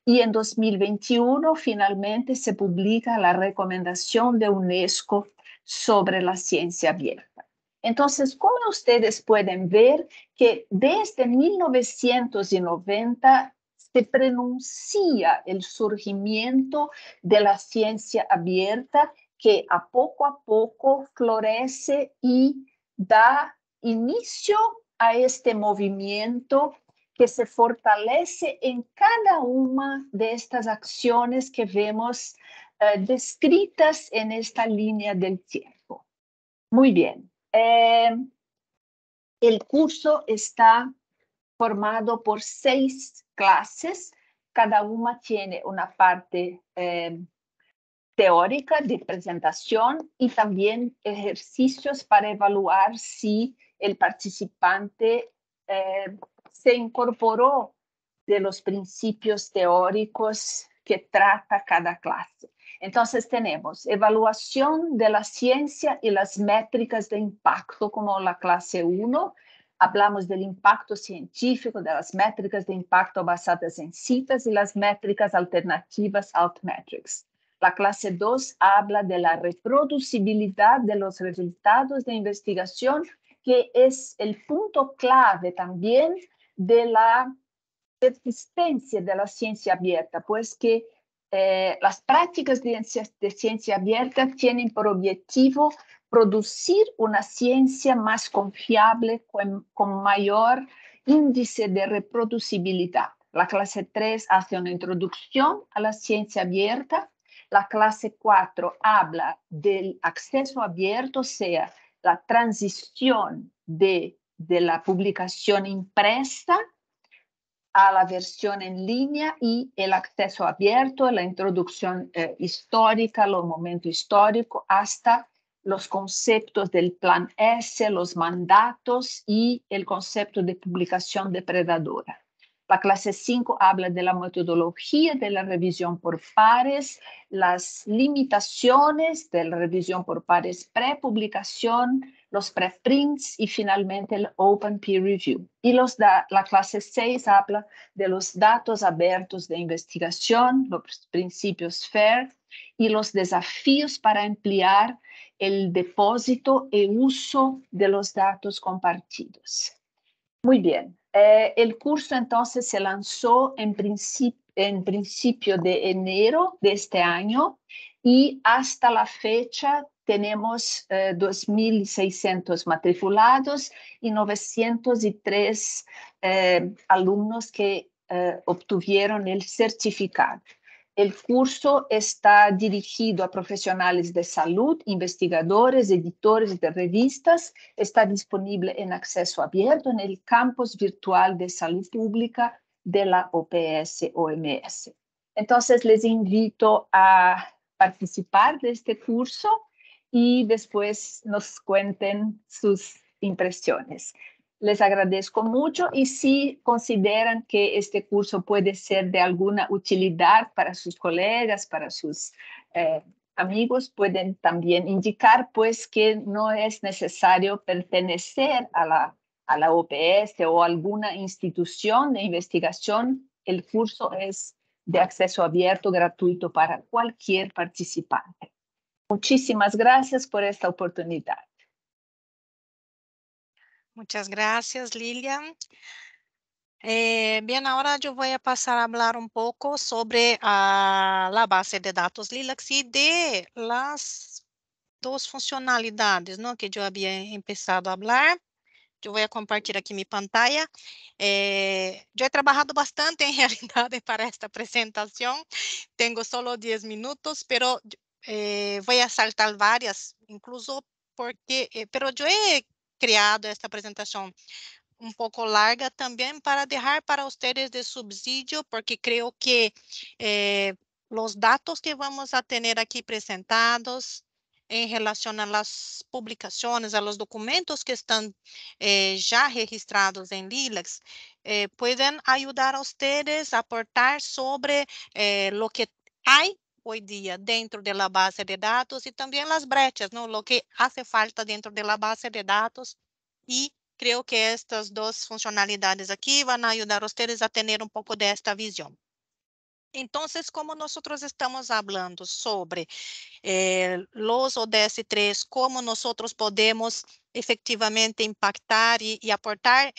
y en 2021 finalmente se publica la recomendación de UNESCO sobre la ciencia abierta. Entonces, como ustedes pueden ver, que desde 1990 se pronuncia el surgimiento de la ciencia abierta que a poco a poco florece y da inicio a este movimiento que se fortalece en cada una de estas acciones que vemos eh, descritas en esta línea del tiempo. Muy bien. Em, el curso está formado por seis clases. Cada una tiene una parte em, teórica de presentación y también ejercicios para evaluar si el participante em, se incorporó de los principios teóricos que trata cada clase. Entonces tenemos evaluación de la ciencia y las métricas de impacto como la clase 1. Hablamos del impacto científico, de las métricas de impacto basadas en citas y las métricas alternativas altmetrics. La clase 2 habla de la reproducibilidad de los resultados de investigación, que es el punto clave también de la existencia de la ciencia abierta, pues que eh, las prácticas de ciencia, abierta tienen por objetivo producir una ciencia más confiable con, mayor índice de reproducibilidad. La clase 3 hace una introducción a la ciencia abierta, la clase 4 habla del acceso abierto, o sea, la transición de de la publicación impresa a la versión en línea y el acceso abierto, la introducción eh, histórica, los momentos históricos, hasta los conceptos del plan S, los mandatos y el concepto de publicación depredadora. La clase 5 habla de la metodología de la revisión por pares, las limitaciones de la revisión por pares prepublicación, los preprints y finalmente el Open Peer Review. Y los la clase 6 habla de los datos abiertos de investigación, los principios FAIR y los desafíos para ampliar el depósito y e uso de los datos compartidos. Muy bien, eh, el curso entonces se lanzó en, en principio de enero de este año y hasta la fecha tenemos 2.600 eh, matriculados y 903 eh, alumnos que eh, obtuvieron el certificado. El curso está dirigido a profesionales de salud, investigadores, editores de revistas. Está disponible en acceso abierto en el campus virtual de salud pública de la OPS OMS. Entonces les invito a participar de este curso y después nos cuenten sus impresiones. Les agradezco mucho y si consideran que este curso puede ser de alguna utilidad para sus colegas, para sus eh, amigos, pueden también indicar pues que no es necesario pertenecer a la, a la OPS o alguna institución de investigación. El curso es de acceso abierto, gratuito para cualquier participante. Muchísimas gracias por esta oportunidad.
Muchas gracias, Lilian. Eh, bien, ahora yo voy a pasar a hablar un poco sobre ah, la base de datos Lilacs y de las dos funcionalidades ¿no? que yo había empezado a hablar. Yo voy a compartir aquí mi pantalla. Eh, yo he trabajado bastante, en [LAUGHS] realidad para esta presentación. Tengo solo 10 minutos, pero eh, voy a saltar varias, incluso porque, eh, pero yo he creado esta presentación un poco larga también para dejar para ustedes de subsidio, porque creo que eh, los datos que vamos a tener aquí presentados em relação às publicações, los documentos que estão eh, já registrados em Lilacs, eh, podem ajudar a vocês a aportar sobre eh, o que há hoje dia dentro da base de dados e também as brechas, não? O que hace falta dentro da base de dados e, creio que estas duas funcionalidades aqui vão ajudar vocês a ter um pouco desta visão. Então, como nós estamos falando sobre eh, ODS-3, como nós podemos efetivamente impactar e aportar,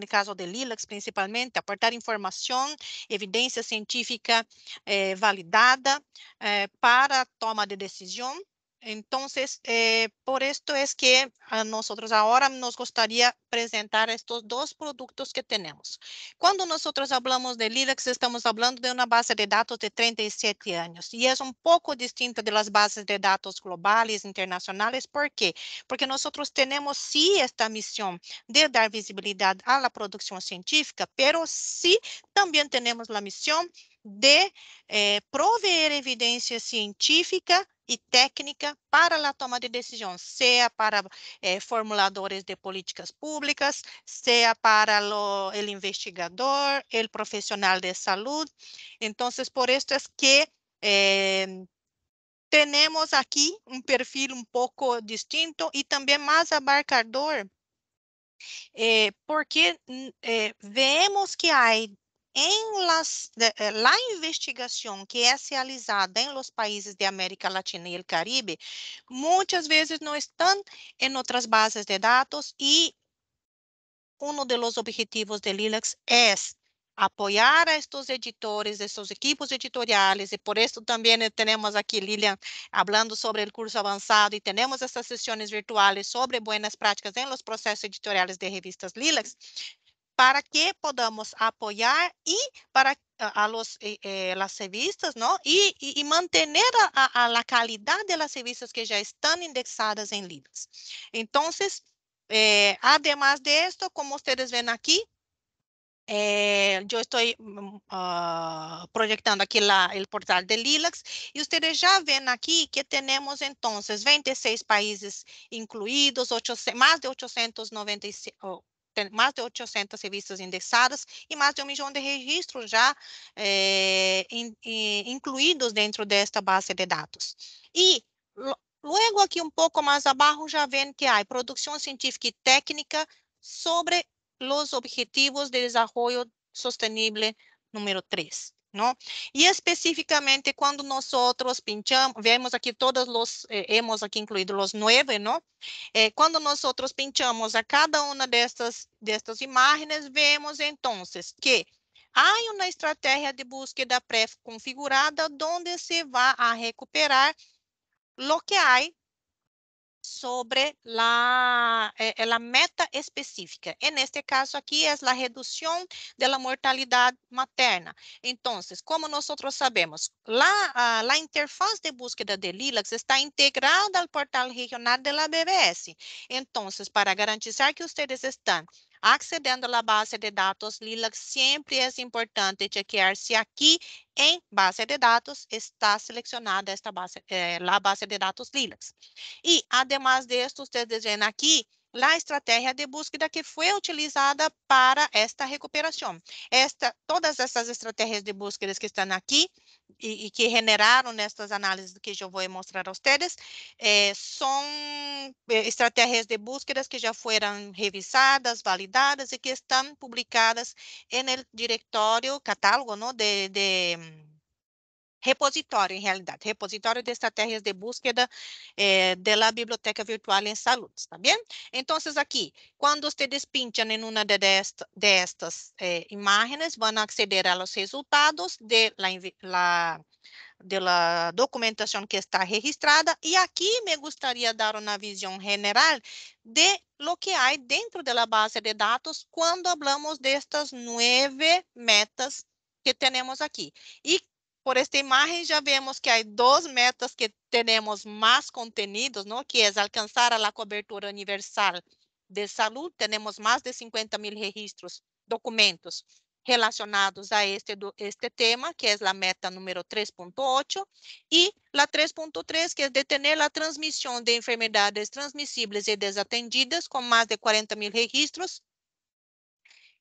no caso de LILAX principalmente, aportar informação, evidência científica eh, validada eh, para toma de decisão? Entonces, eh, por esto es que a nosotros ahora nos gustaría presentar estos dos productos que tenemos. Cuando nosotros hablamos de Lilacs, estamos hablando de una base de datos de 37 años y es un poco distinta de las bases de datos globales, internacionales. ¿Por qué? Porque nosotros tenemos sí esta misión de dar visibilidad a la producción científica, pero sí también tenemos la misión de eh, proveer evidencia científica e técnica para a toma de decisão, seja para eh, formuladores de políticas públicas, seja para o investigador, o profissional de saúde. Então, por isso é que eh, temos aqui um perfil um pouco distinto e também mais abarcador, eh, porque mm, eh, vemos que há em las, eh, la investigação que é realizada em los países de América Latina e el Caribe, muitas vezes não estão em outras bases de dados e um dos objetivos de Lilacs é apoiar a estes editores, estes equipos editoriais, e por isso também temos aqui Lilian falando sobre o curso avançado, e temos essas sessões virtuais sobre boas práticas em los processos editoriais de revistas Lilacs, para que podamos apoiar e para eh, a los, eh, eh, las revistas, ¿no? Y, y, y mantener a, a, la calidad de las revistas que ya están indexadas en libros. Entonces, eh, además de esto, como ustedes ven aquí, eh, yo estoy uh, proyectando aquí la, el portal de Lilacs y ustedes ya ven aquí que tenemos entonces 26 países incluidos, 800, más de 895, mais de 800 revistas indexadas e mais de um milhão de registros já é, in, in, incluídos dentro desta base de dados. E Logo aqui um pouco mais abaixo já vem que há produção científica e técnica sobre os objetivos de desenvolvimento sustentável número 3. Né? e especificamente quando nós outros pinchamos, vemos aqui todos os eh, hemos aquí os nove, nueve, ¿no? Né? Eh, cuando pinchamos a cada uma de estas, imagens imágenes, vemos então que há uma estratégia de búsqueda configurada donde se vai a recuperar lo que há sobre la, eh, eh, la meta específica. En este caso aquí es la reducción de la mortalidad materna. Entonces, como nosotros sabemos, la, uh, la interfaz de búsqueda de LILACs está integrada al portal regional de la BBS. Entonces, para garantizar que ustedes están Accedendo à base de dados Lilacs, sempre é importante chequear se aqui em base de dados está selecionada esta base, eh, a base de dados Lilacs. E, además disso, vocês veem aqui a estratégia de búsqueda que foi utilizada para esta recuperação. Esta, todas essas estratégias de búsqueda que estão aqui e, e que generaram nestas análises que eu vou mostrar a vocês, eh, são eh, estratégias de búsqueda que já foram revisadas, validadas e que estão publicadas no diretório, catálogo, não, de, de repositório, em realidade, repositório de estratégias de búsqueda eh, de la biblioteca virtual em saúde, está bem? Então, aqui, quando vocês pinchan em uma de destas eh, imagens, vão acceder aos resultados de la, la, de la documentação que está registrada, e aqui me gostaria dar uma visão general de lo que há dentro da base de dados quando falamos destas nove metas que temos aqui. E por esta imagem já vemos que há duas metas que temos mais contenidos, não? que é alcançar a cobertura universal de saúde. Temos mais de 50 mil registros, documentos relacionados a este, este tema, que é a meta número 3.8, e a 3.3, que é detener a transmissão de enfermidades transmissíveis e desatendidas, com mais de 40 mil registros,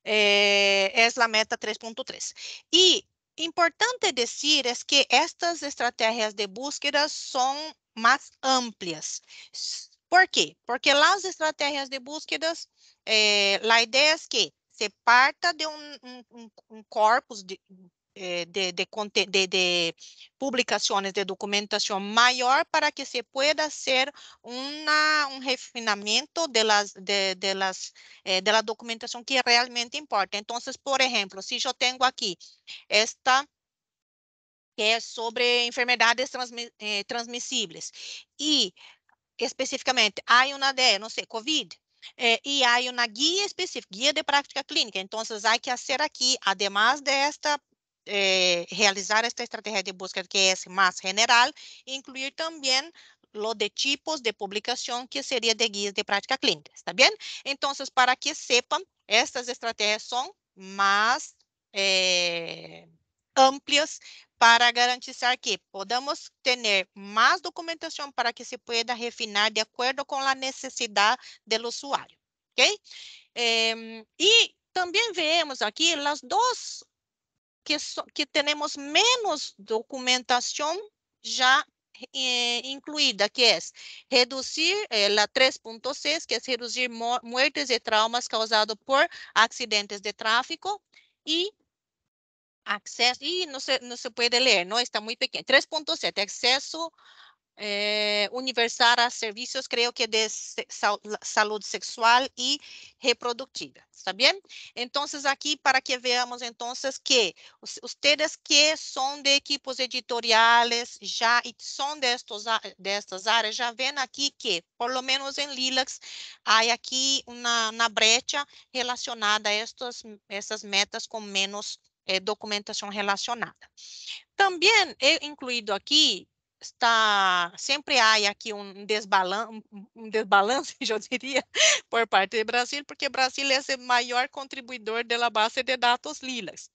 é eh, a meta 3.3. E Importante dizer é que estas estratégias de búsqueda são mais amplias. Por quê? Porque as estratégias de búsqueda, eh, a ideia é que se parta de um, um, um corpus de, eh, de, de, de, de, publicaciones de documentación mayor para que se pueda hacer una, un refinamiento de, las, de, las, eh, de la documentación que realmente importa. Entonces, por ejemplo, si yo tengo aquí esta que es sobre enfermedades transmi, eh, transmisibles y específicamente hay una de, no sé, COVID, Eh, e há uma guia específica, guia de prática clínica. Então, há que fazer aqui, además desta eh, realizar esta estrategia de búsqueda que es más general, incluir también lo de tipos de publicación que sería de guías de práctica clínica, ¿está bien? Entonces, para que sepan, estas estrategias son más eh, amplias para garantizar que podamos tener más documentación para que se pueda refinar de acuerdo con la necesidad del usuario, ¿ok? Eh, y también vemos aquí las dos que, so, que temos menos documentação já eh, incluída, que é reduzir eh, a 3.6, que é reduzir mortes e traumas causados por acidentes de tráfico e acesso, e não se, não se pode ler, não está muito pequeno, 3.7, acesso eh, a servicios, creo que de sal salud sexual y reproductiva. ¿Está bien? Entonces, aquí para que veamos entonces que ustedes que son de equipos editoriales ya y son de, estos, de estas áreas, ya ven aquí que, por lo menos en Lilacs, hay aquí una, una brecha relacionada a estas, estas metas con menos eh, documentação relacionada. Também é incluído aqui está sempre há aqui um desbalanço, um desbalance, [LAUGHS] eu diria, por parte do Brasil, porque o Brasil é o maior contribuidor da base de dados lilas.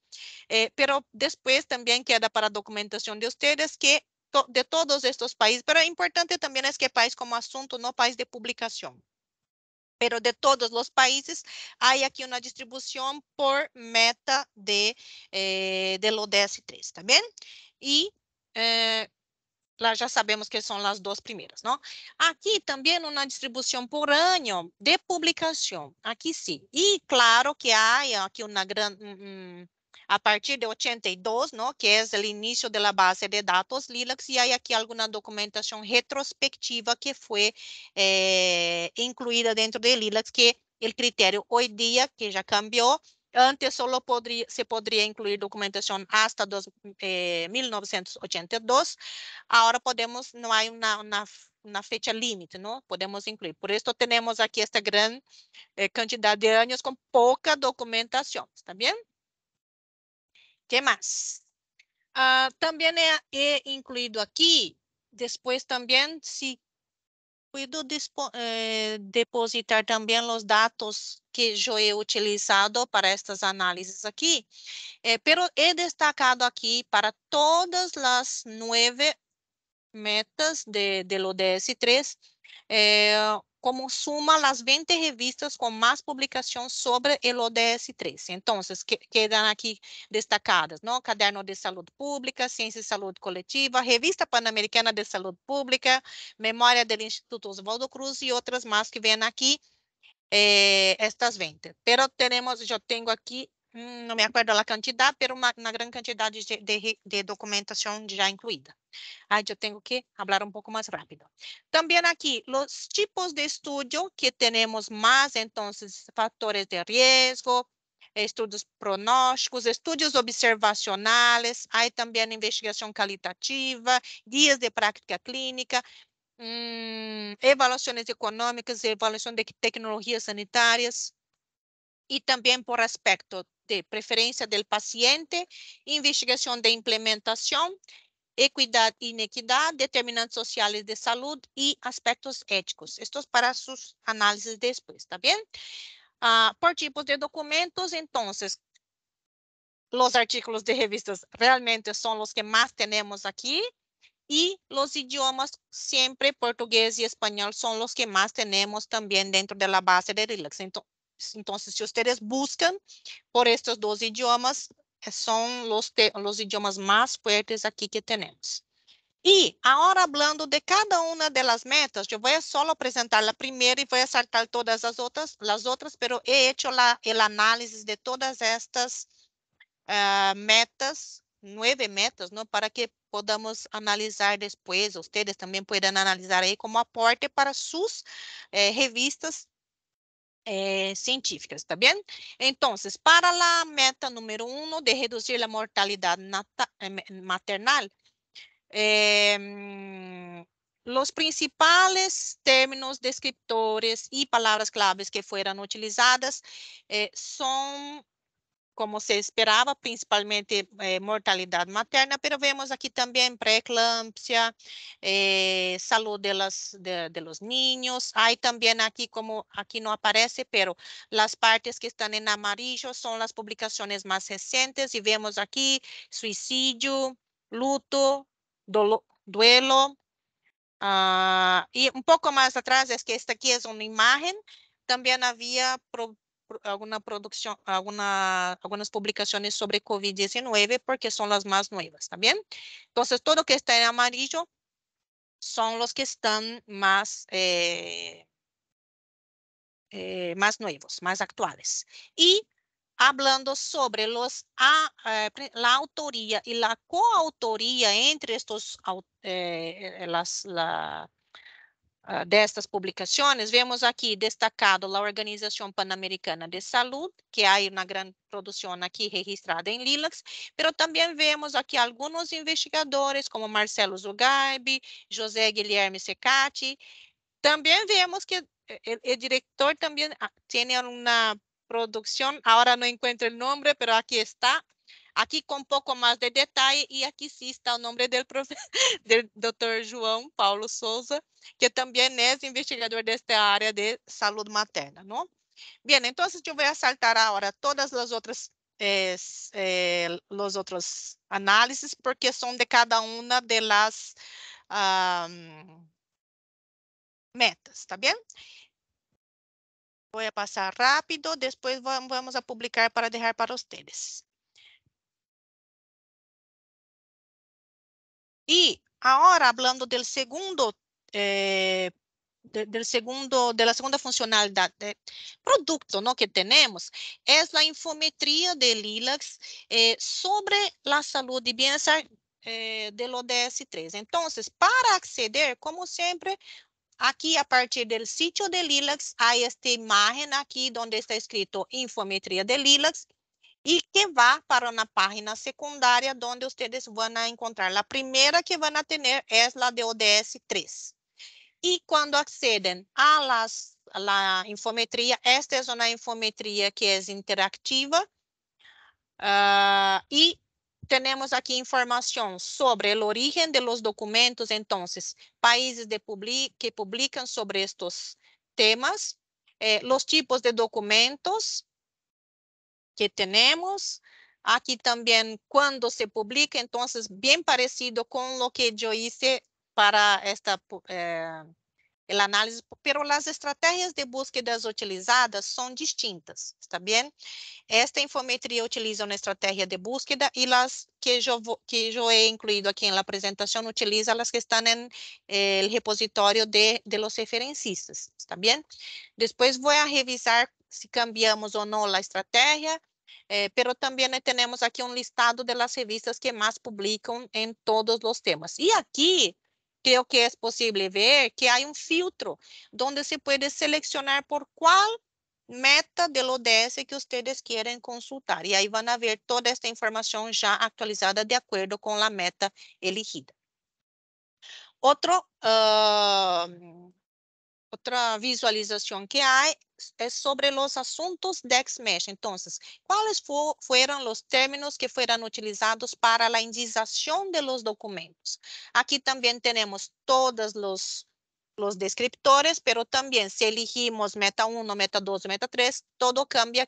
Eh, pero depois também queda para a documentação de vocês que to, de todos estes países, pero importante também é que país como assunto não país de publicação. Pero de todos os países, há aqui uma distribuição por meta de, eh, de lo 3 tá bem? E eh, já sabemos que são as duas primeiras, não? Aqui também uma distribuição por ano de publicação, aqui sim. E claro que há aqui uma grande... Um, hum, a partir de 82, não, que é o início da base de dados Lilacs, e há aqui alguma documentação retrospectiva que foi eh, incluída dentro de Lilacs, que é o critério hoje dia, que já cambiou, Antes, só podria, se poderia incluir documentação até dos, eh, 1982. agora podemos, não há uma una, una fecha límite, Podemos incluir. Por isso temos aqui esta grande eh, de anos com pouca documentação. ¿Está bien? ¿Qué más? Uh, ah, também he, he incluido aquí, después también, puedo eh, depositar también los datos que yo he utilizado para estas análisis aquí, eh, pero he destacado aquí para todas las nueve metas de, del ODS 3, eh, como suma as 20 revistas com mais publicações sobre o ODS 3. Então, que, quedam aqui destacadas, não? Caderno de Saúde Pública, Ciência e Saúde Coletiva, Revista Pan-Americana de Saúde Pública, Memória do Instituto Oswaldo Cruz e outras mais que vêm aqui, eh, estas 20. Pero temos, eu tenho aqui não me acordo a quantidade, mas uma grande quantidade de, de, de, incluída. Aí eu tenho que falar um pouco mais rápido. Também aqui, os tipos de estudo que temos mais, então, fatores de risco, estudos pronósticos, estudos observacionais. aí também investigação qualitativa, guias de prática clínica, mmm, econômicas, económicas, de tecnologias sanitárias e também por aspecto preferência do paciente, investigação de implementação, equidade e inequidade, determinantes sociais de saúde e aspectos éticos. Estos para suas análises depois, tá bem? Ah, por tipos de documentos, então, os artigos de revistas realmente são os que mais temos aqui, e os idiomas, sempre português e espanhol, são os que mais temos também dentro da base de RELAX. Então, então, se vocês buscan por estes dois idiomas, eh, são os, os idiomas mais fortes aqui que temos. E agora, falando de cada uma das metas, eu vou só apresentar a primeira e vou saltar todas as outras, as outras, pero he hecho la, el análisis de todas estas uh, metas, nove metas, ¿no? para que podamos analisar depois, vocês também poderão analisar aí como aporte para suas eh, revistas eh, científicas, tá bem? Então, para a meta número um de reduzir a mortalidade eh, maternal, eh, principais principales términos descriptores e palavras-chave que foram utilizadas eh, como se esperava, principalmente eh, mortalidade materna, mas vemos aqui também pré-eclâmpsia, eh, saúde de, de, de los niños. Aí também aqui, como aqui não aparece, pero as partes que estão em amarillo são as publicações mais recentes e vemos aqui suicídio, luto, dolo, duelo. Uh, ah, e um pouco mais atrás, é que esta aqui é uma imagem, também havia alguna producción, alguna, algunas publicaciones sobre COVID-19 porque son las más nuevas, ¿está bien? Entonces, todo lo que está en amarillo son los que están más, eh, eh, más nuevos, más actuales. Y hablando sobre los, a, ah, eh, la autoría y la coautoría entre estos, las, la, Ah, destas publicações, vemos aqui destacado a Organização Pan-Americana de Saúde, que há uma grande produção aqui registrada em Lilacs, mas também vemos aqui alguns investigadores, como Marcelo Zugaibe, José Guilherme Secati. Também vemos que eh, eh, o diretor também ah, tem uma produção, agora não encontro o nome, mas aqui está, Aqui com um pouco mais de detalhe e aqui sim está o nome do professor, [LAUGHS] do doctor João Paulo Souza, que também é investigador de esta área de saúde materna, não? Bem, então, eu vou saltar agora todas as outras, eh, eh, los porque são de cada uma das um, metas, ¿está bem? Vou passar rápido, depois vamos a publicar para deixar para vocês. e agora hablando do segundo, eh, segundo, da segunda funcionalidade de produto ¿no? que temos é a infometria de LILACS eh, sobre a saúde e bienestar eh, do ODS-3. Então, para acceder, como sempre, Aqui, a partir do sítio de Lilacs, há esta imagem aqui, onde está escrito Infometria de Lilacs, e que vá para una página secundária onde vocês vão encontrar. a primeira que vão ter é a de ODS 3. e quando acedem à las, la infometria esta é uma infometria que é interactiva uh, ah, temos aqui informação sobre o origem dos documentos, então, países public que publicam sobre estes temas, eh, os tipos de documentos, que temos. Aqui também, quando se publica, então, bem parecido com o que eu hice para esta eh, análise, análisis, pero las de búsqueda utilizadas são distintas, ¿está bem? Esta infometria utiliza uma estratégia de búsqueda e as que eu que eu he incluído aqui na apresentação utiliza as que estão em eh, de, de los referencistas, ¿está bem? Después vou a revisar se cambiamos ou não a estratégia eh, pero también tenemos aquí un listado de las revistas que más publican en todos los temas. Y aquí creo que es posible ver que hay un filtro donde se puede seleccionar por cuál meta del ODS que ustedes quieren consultar. Y ahí van a ver toda esta información ya actualizada de acuerdo con la meta elegida. Otro uh, outra visualização que há é sobre os assuntos de Xmesh. Então, quais fu foram os términos que foram utilizados para a indización de los documentos? Aqui também temos todos os los descriptores, pero também se elegimos meta 1, meta 2, meta 3, todo cambia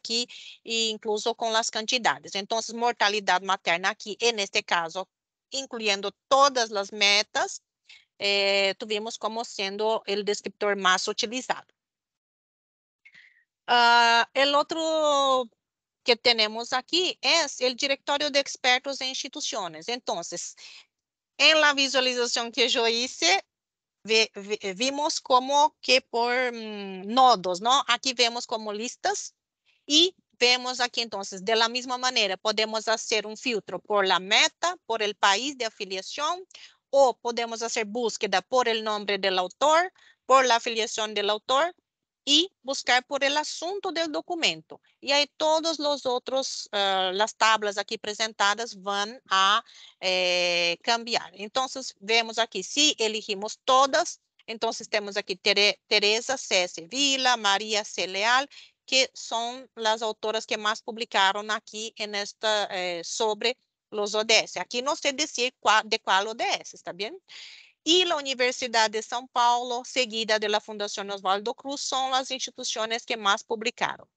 e, incluso com as quantidades. Então, mortalidade materna aqui, neste este caso, incluindo todas as metas, eh, tuvimos como siendo el descriptor más utilizado. Uh, el otro que tenemos aquí es el directorio de expertos e instituciones. Entonces, en la visualización que yo hice, vi, vi, vimos como que por mmm, nodos, ¿no? Aquí vemos como listas y vemos aquí entonces, de la misma manera, podemos hacer un filtro por la meta, por el país de afiliación ou podemos fazer búsqueda por el nome do autor, por la afiliação do autor e buscar por el assunto do documento. E aí todos os outros, uh, eh, las tablas aqui presentadas vão a eh, cambiar. Então, vemos aqui, si elegimos todas, então temos aqui Teresa C. Sevilla, Maria C. Leal, que são as autoras que mais publicaram aqui nesta, eh, sobre os ODS. Aqui não se diz de qual ODS, está bem? e a Universidade de São Paulo, seguida da Fundação Oswaldo Cruz, são as instituições que mais publicaram.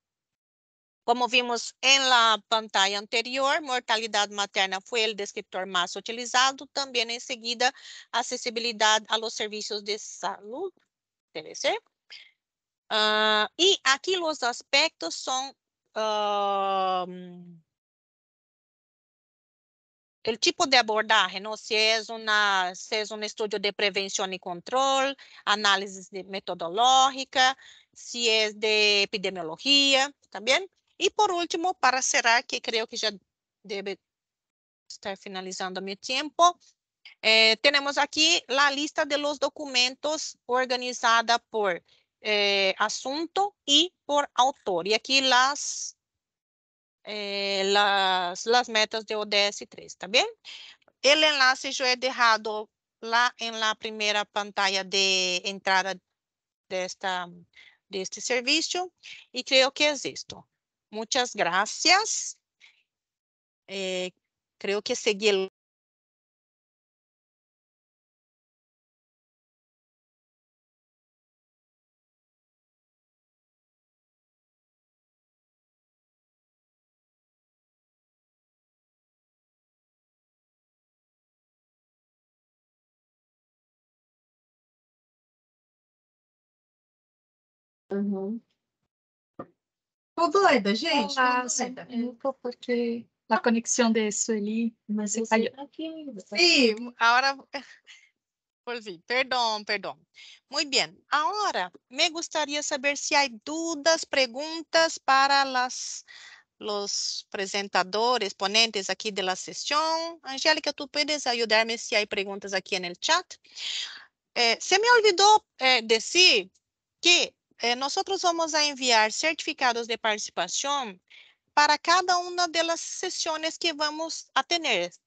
Como vimos em la pantalla anterior, mortalidade materna foi o descriptor mais utilizado, também em seguida, acessibilidade a los serviços de
saúde, deve ser. Uh, e aqui os aspectos são uh,
o tipo de abordagem, não se é una, si de prevenção e controle, análise metodológica, se é de epidemiologia também. E por último, para cerrar, que creio que já deve estar finalizando meu tempo, eh, Temos aqui a lista de los documentos organizada por eh, e por autor. E aqui las eh, las, las, metas de ODS 3, ¿está bien? El enlace yo he dejado la, en la primera pantalla de entrada de, esta, de este servicio y creo que es
esto. Muchas gracias. Eh, creo que seguí el Uhum. Tô doida, gente. Olá, tô doida. porque a conexão de ali Mas
eu sei tá aqui. Sim, agora. [LAUGHS] Por fin, perdão, perdão. Muito bem. Agora, me gustaría saber se há dúvidas, perguntas para as, os presentadores, ponentes aqui da sessão. Angélica, tu podes ajudar-me se há perguntas aqui no chat. Eh, se me olvidou eh, decir que eh, nosotros vamos a enviar certificados de participação para cada uma das sessões que vamos a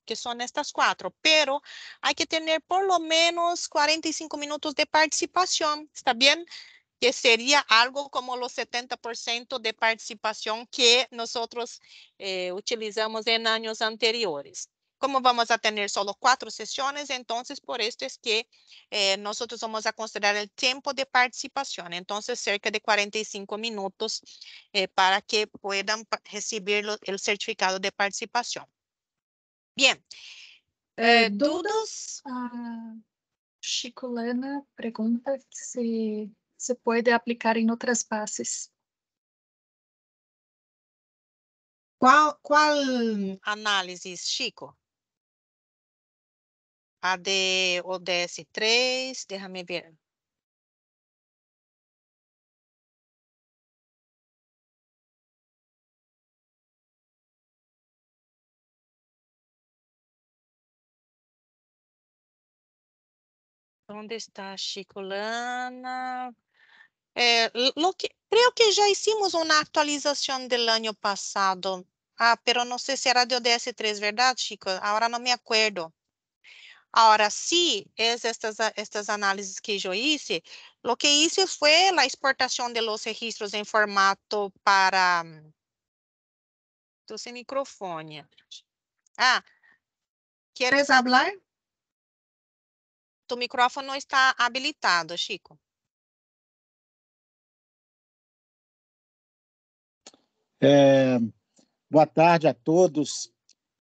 que são estas quatro. pero hay que ter por lo menos 45 minutos de participação. ¿está bem? Que seria algo como os 70% de participação que nós eh, utilizamos em anos anteriores. Como vamos a ter só quatro sessões, então, por isso es que eh, vamos a considerar o tempo de participação. Então, cerca de 45 minutos eh, para que possam receber o certificado de participação. Bem, eh, eh, ¿Dudas? Ah, Chico Lana
pergunta se se pode aplicar em outras bases. Qual análise, Chico? AD ODS 3, derrame ver, Onde está a chicolana? Eh, é, lo que, creo que já hicimos uma
atualização do ano passado. Ah, pero não sei se era de ODS 3, verdade, Chico? Agora não me acuerdo. Agora se es estas, estas que eu hice, o que hice foi a exportação de los registros em formato para... Estou mm, sem microfone. Ah,
queres falar? Tu microfone não está habilitado, Chico.
É, boa tarde a todos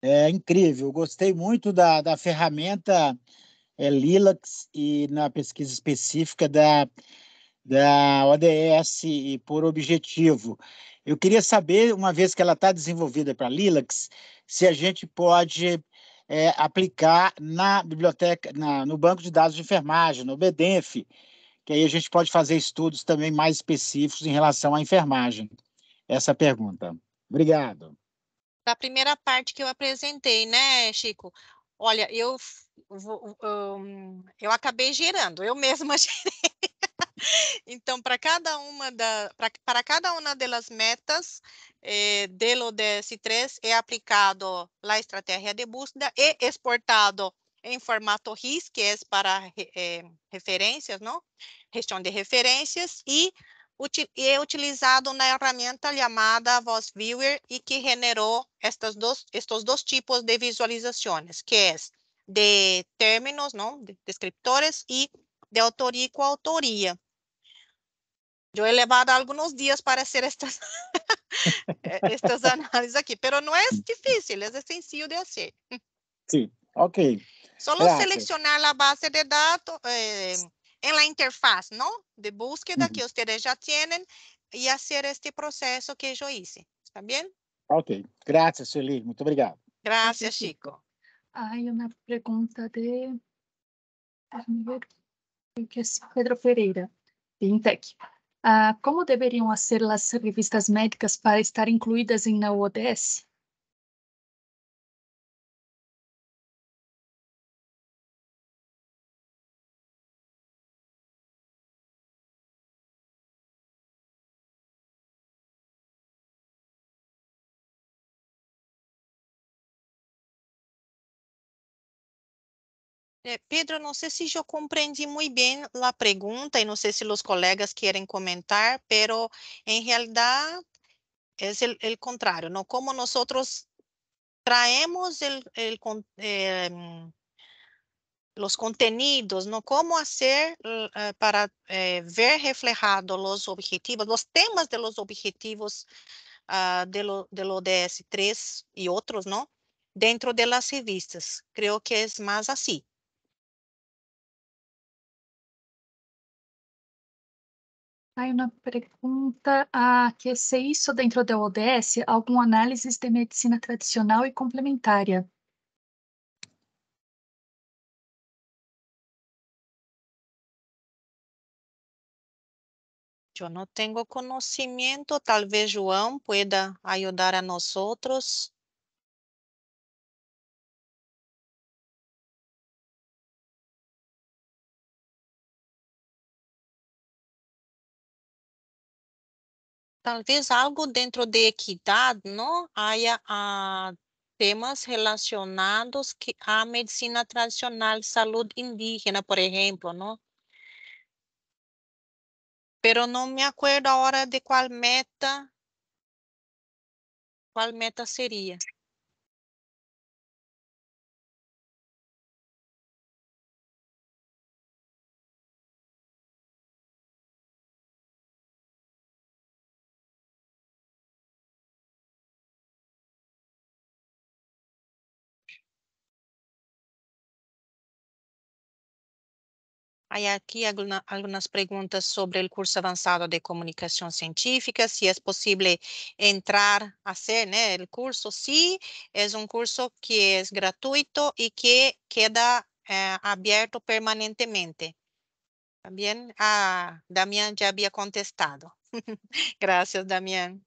é incrível. Gostei muito da, da ferramenta é, Lilacs e na pesquisa específica da, da ODS e por objetivo. Eu queria saber, uma vez que ela está desenvolvida para Lilacs, se a gente pode é, aplicar na biblioteca, na, no banco de dados de enfermagem, no BDENF, que aí a gente pode fazer estudos também mais específicos em relação à enfermagem. Essa pergunta. Obrigado
da primeira parte que eu apresentei, né, Chico? Olha, eu, eu, hum, eu acabei gerando, eu mesma girei. [LAUGHS] Então, para cada uma da, para cada uma delas metas eh, del ODS3 é aplicado a estratégia de busca e exportado em formato RIS, que é para eh, referências, não? Gestão de referências e e é utilizado na ferramenta chamada Voz Viewer e que generou estas dos, estes dois tipos de visualizações, que é de términos, não? De descriptores e de autoria e coautoria. Eu he levado alguns dias para fazer estas,
[LAUGHS] estas
análises aqui, mas não é difícil, é sencillo de fazer.
Sim, ok. Só selecionar
a base de dados, eh, en la interfaz, ¿no? De búsqueda uh -huh. que ustedes ya tienen y hacer este proceso que yo hice. ¿Está bien?
Ok. Gracias, Sueli. Muito obrigado.
Gracias, Chico.
Hay una pregunta de Pedro Pereira, de Intec. Ah, como deveriam ser as revistas médicas
para estar incluídas em na ODS? É, Pedro, não sei se eu compreendi muito bem a
pergunta e não sei se os colegas querem comentar, pero em realidade é o contrário, não como nós traemos os eh, é, los contenidos, ¿no? Cómo é, para eh, ver reflejados os objetivos, os temas de los objetivos uh, de lo, ODS 3 e outros, não? Dentro de las revistas.
Creo que es más así. Aí uma pergunta, a ah, que se isso dentro da ODS, alguma análise de medicina tradicional e complementária? Eu não tenho conhecimento, talvez João pueda ajudar a nós outros. talvez algo dentro de equidade, não? Haja ah, temas relacionados
que à medicina tradicional, saúde indígena, por exemplo, não?
Pero não me acordo agora de qual meta, qual meta seria. Hay aquí alguna,
algunas preguntas sobre el curso avanzado de comunicación científica, si es posible entrar, a hacer ¿eh? el curso. Sí, es un curso que es gratuito y que queda eh, abierto permanentemente. También
ah, Damián ya había contestado. [LAUGHS] Gracias, Damián.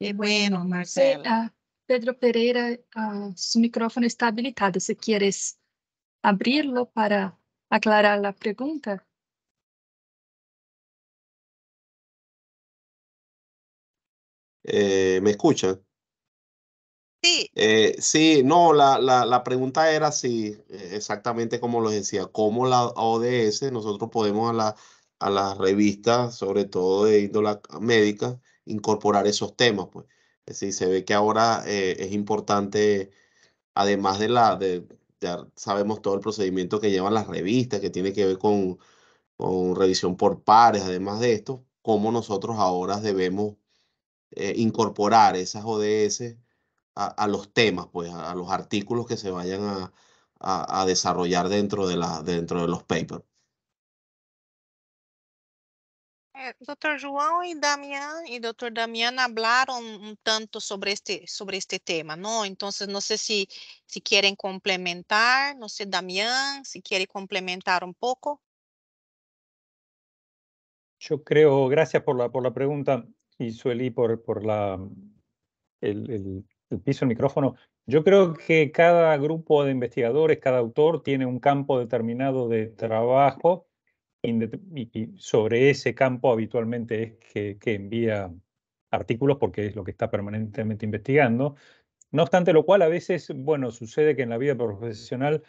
Qué bueno, Marcela. Pedro Pereira, ah, su micrófono está habilitado. Si quieres abrirlo para aclarar la pregunta.
Eh, ¿Me escuchan? Sí. Eh, sí, no, la, la, la, pregunta era si, eh, exactamente como lo decía, cómo la ODS, nosotros podemos a, la, a las revistas, sobre todo de índole médica, incorporar esos temas. Pues Sí, se ve que ahora eh, es importante, además de la, de, ya sabemos todo el procedimiento que llevan las revistas, que tiene que ver con, con revisión por pares, además de esto, cómo nosotros ahora debemos eh, incorporar esas ODS a, a, los temas, pues a, los artículos que se vayan a, desarrollar dentro de, dentro de los papers.
Eh, doctor Dr. João e Damián y Doctor Damián hablaron un tanto sobre este, sobre este tema, ¿no? Entonces, no sé si, si quieren complementar, no sé, Damián, si quiere complementar un poco.
Yo creo, gracias por la, por la pregunta y Sueli por, por la, el, el piso, el micrófono. Yo creo que cada grupo de investigadores, cada autor tiene un campo determinado de trabajo y sobre ese campo habitualmente es que, envía artículos porque es lo que está permanentemente investigando. No obstante lo cual, a veces, bueno, sucede que en la vida profesional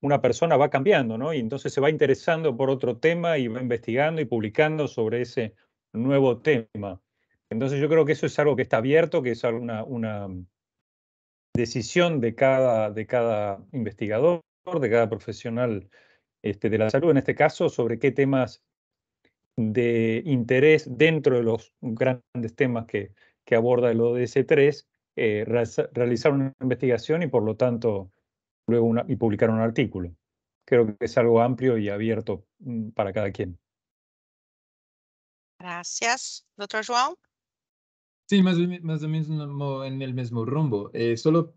una persona va cambiando, ¿no? Y entonces se va interesando por otro tema y va investigando y publicando sobre ese nuevo tema. Entonces yo creo que eso es algo que está abierto, que es una, una decisión de cada, de cada investigador, de cada profesional este, de la salud, en este caso, sobre qué temas de interés dentro de los grandes temas que, que aborda el ODS-3, eh, realizar una investigación y por lo tanto luego una, y publicar un artículo. Creo que es algo amplio y abierto mm, para cada quien.
Gracias. Doctor João.
Sí, más, más o menos en el mismo rumbo. Eh, solo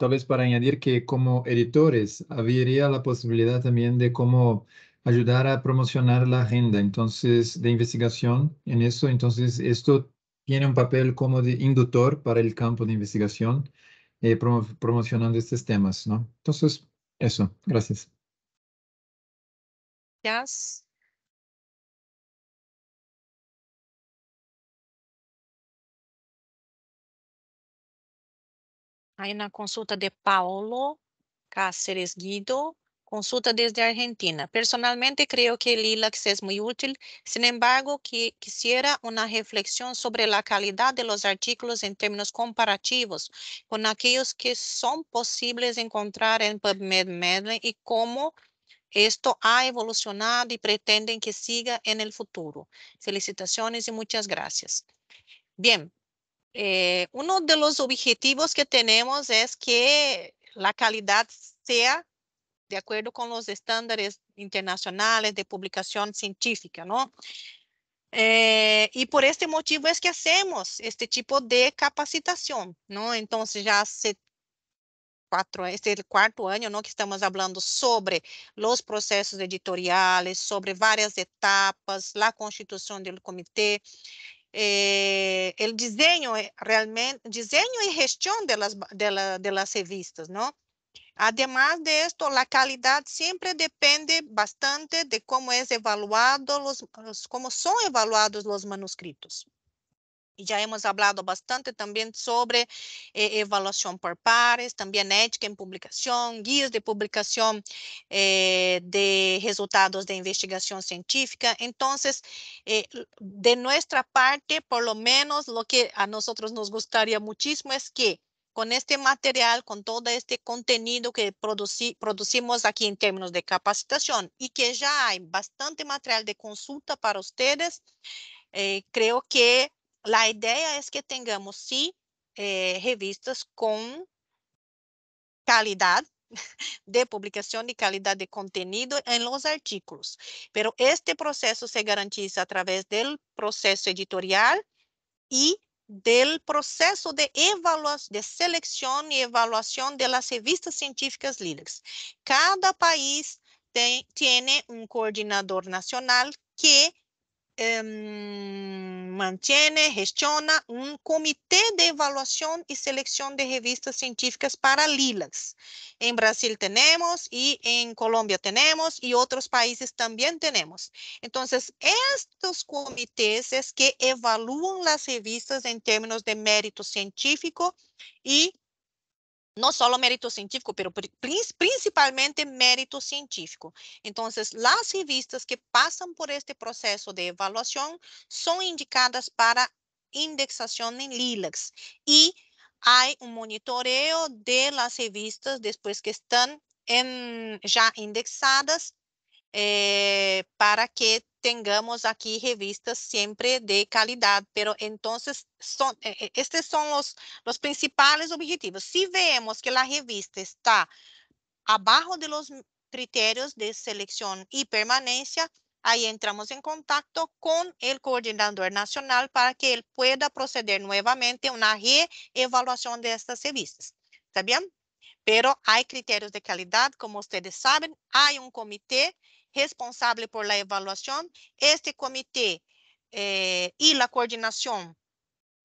tal vez para añadir que como editores habría la posibilidad también de cómo ayudar a promocionar la agenda entonces de investigación en eso. Entonces esto tiene un papel como de inductor para el campo de investigación, eh, promocionando estos temas,
¿no? Entonces, eso. Gracias. Hay una consulta de Paolo
Cáceres Guido. Consulta desde Argentina. Personalmente creo que el ILAX es muy útil, sin embargo, quisiera una reflexión sobre la calidad de los artículos en em términos comparativos con aquellos que son posibles encontrar en em PubMed Medley y e cómo esto ha evolucionado y e pretenden que siga en el futuro. Felicitaciones y e muchas gracias. Bien, eh, uno de los objetivos que tenemos es que la calidad sea de acuerdo con los estándares internacionales de publicación científica, ¿no? Eh, y por este motivo es que hacemos este tipo de capacitación, ¿no? Entonces ya hace cuatro, este cuarto año, ¿no? Que estamos hablando sobre los procesos editoriales, sobre varias etapas, la constitución del comité eh, el diseño realmente, diseño y gestión de las, de, la, de las revistas, ¿no? Además de esto, la calidad siempre depende bastante de cómo es evaluado los, cómo son evaluados los manuscritos. ya hemos hablado bastante también sobre eh, evaluación por pares, también ética en publicación, guías de publicación eh, de resultados de investigación científica. Entonces, eh, de nuestra parte, por lo menos lo que a nosotros nos gustaría muchísimo es que con este material, con todo este contenido que producimos aquí en términos de capacitación y que ya hay bastante material de consulta para ustedes, creo que La ideia es é que tengamos, sí, eh, revistas com qualidade [LAUGHS] de publicação e qualidade de conteúdo em los artículos. Pero este proceso se garantiza através del proceso editorial y del proceso de, evaluación, de selección y evaluación de las revistas científicas líderes. Cada país tem, tiene un coordinador nacional que Em, mantiene, gestiona un comité de evaluación y selección de revistas científicas para lilas En Brasil tenemos y en Colombia tenemos y otros países también tenemos. Entonces, estos comités es que evalúan las revistas en términos de mérito científico y só o mérito científico, mas principalmente mérito científico. Então, as revistas que passam por este processo de avaliação são indicadas para indexação em LILACs e há um monitoreo de las revistas depois que estão já indexadas eh, para que tengamos aqui revistas sempre de qualidade, pero entonces son, são os principais los objetivos. Si vemos que a revista está abaixo de los critérios de seleção e permanência, aí entramos en contacto com o coordinador nacional para que ele pueda proceder novamente a una reevaluación de estas revistas. ¿Está bem? Pero há critérios de qualidade, como vocês sabem, há um comitê responsable por la evaluación, este comité eh, y la coordinación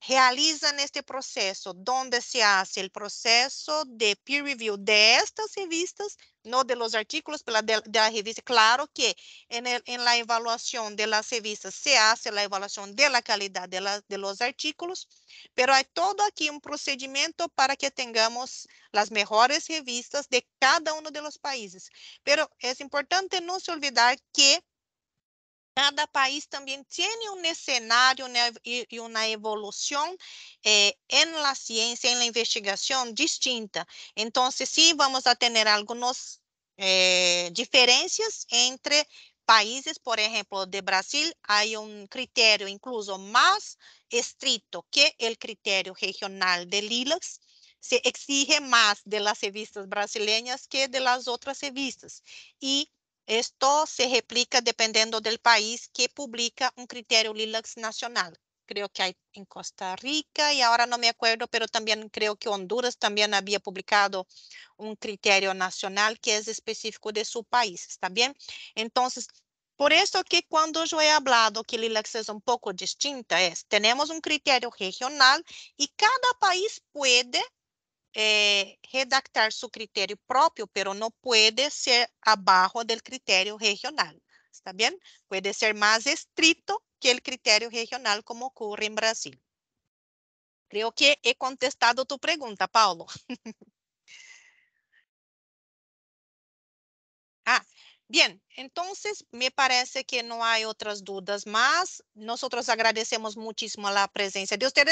realizam este processo, onde se faz o processo de peer review destas revistas, não de los artículos pela revista. Claro que em el, la avaliação de las revistas se faz a avaliação de la calidad de, la, de los artículos, pero há todo aqui um procedimento para que tengamos las mejores revistas de cada um de los países. Pero é importante não se olvidar que cada país também tem um cenário né, e, uma evolução eh, em la ciência, em la investigação distinta. Então, sim, vamos a ter algumas eh, diferenças entre países, por exemplo, de Brasil, há um critério incluso mais estrito que o critério regional de Lilacs, se exige mais de las revistas brasileiras que de las outras revistas. E Esto se replica dependiendo del país que publica un criterio LILAX nacional. Creo que hay en Costa Rica y ahora no me acuerdo, pero también creo que Honduras también había publicado un criterio nacional que es específico de su país, ¿está bien? Entonces, por eso que cuando yo he hablado que LILAX es un poco distinta, es, tenemos un criterio regional y cada país puede eh, redactar su criterio propio, pero no puede ser abajo del criterio regional. ¿Está bien? Puede ser más estricto que el criterio regional como ocurre en Brasil. Creo que he contestado tu pregunta, Paulo. [LAUGHS] ah, Bien, entonces me parece que no hay otras dudas más. Nosotros agradecemos muchísimo la presencia de ustedes.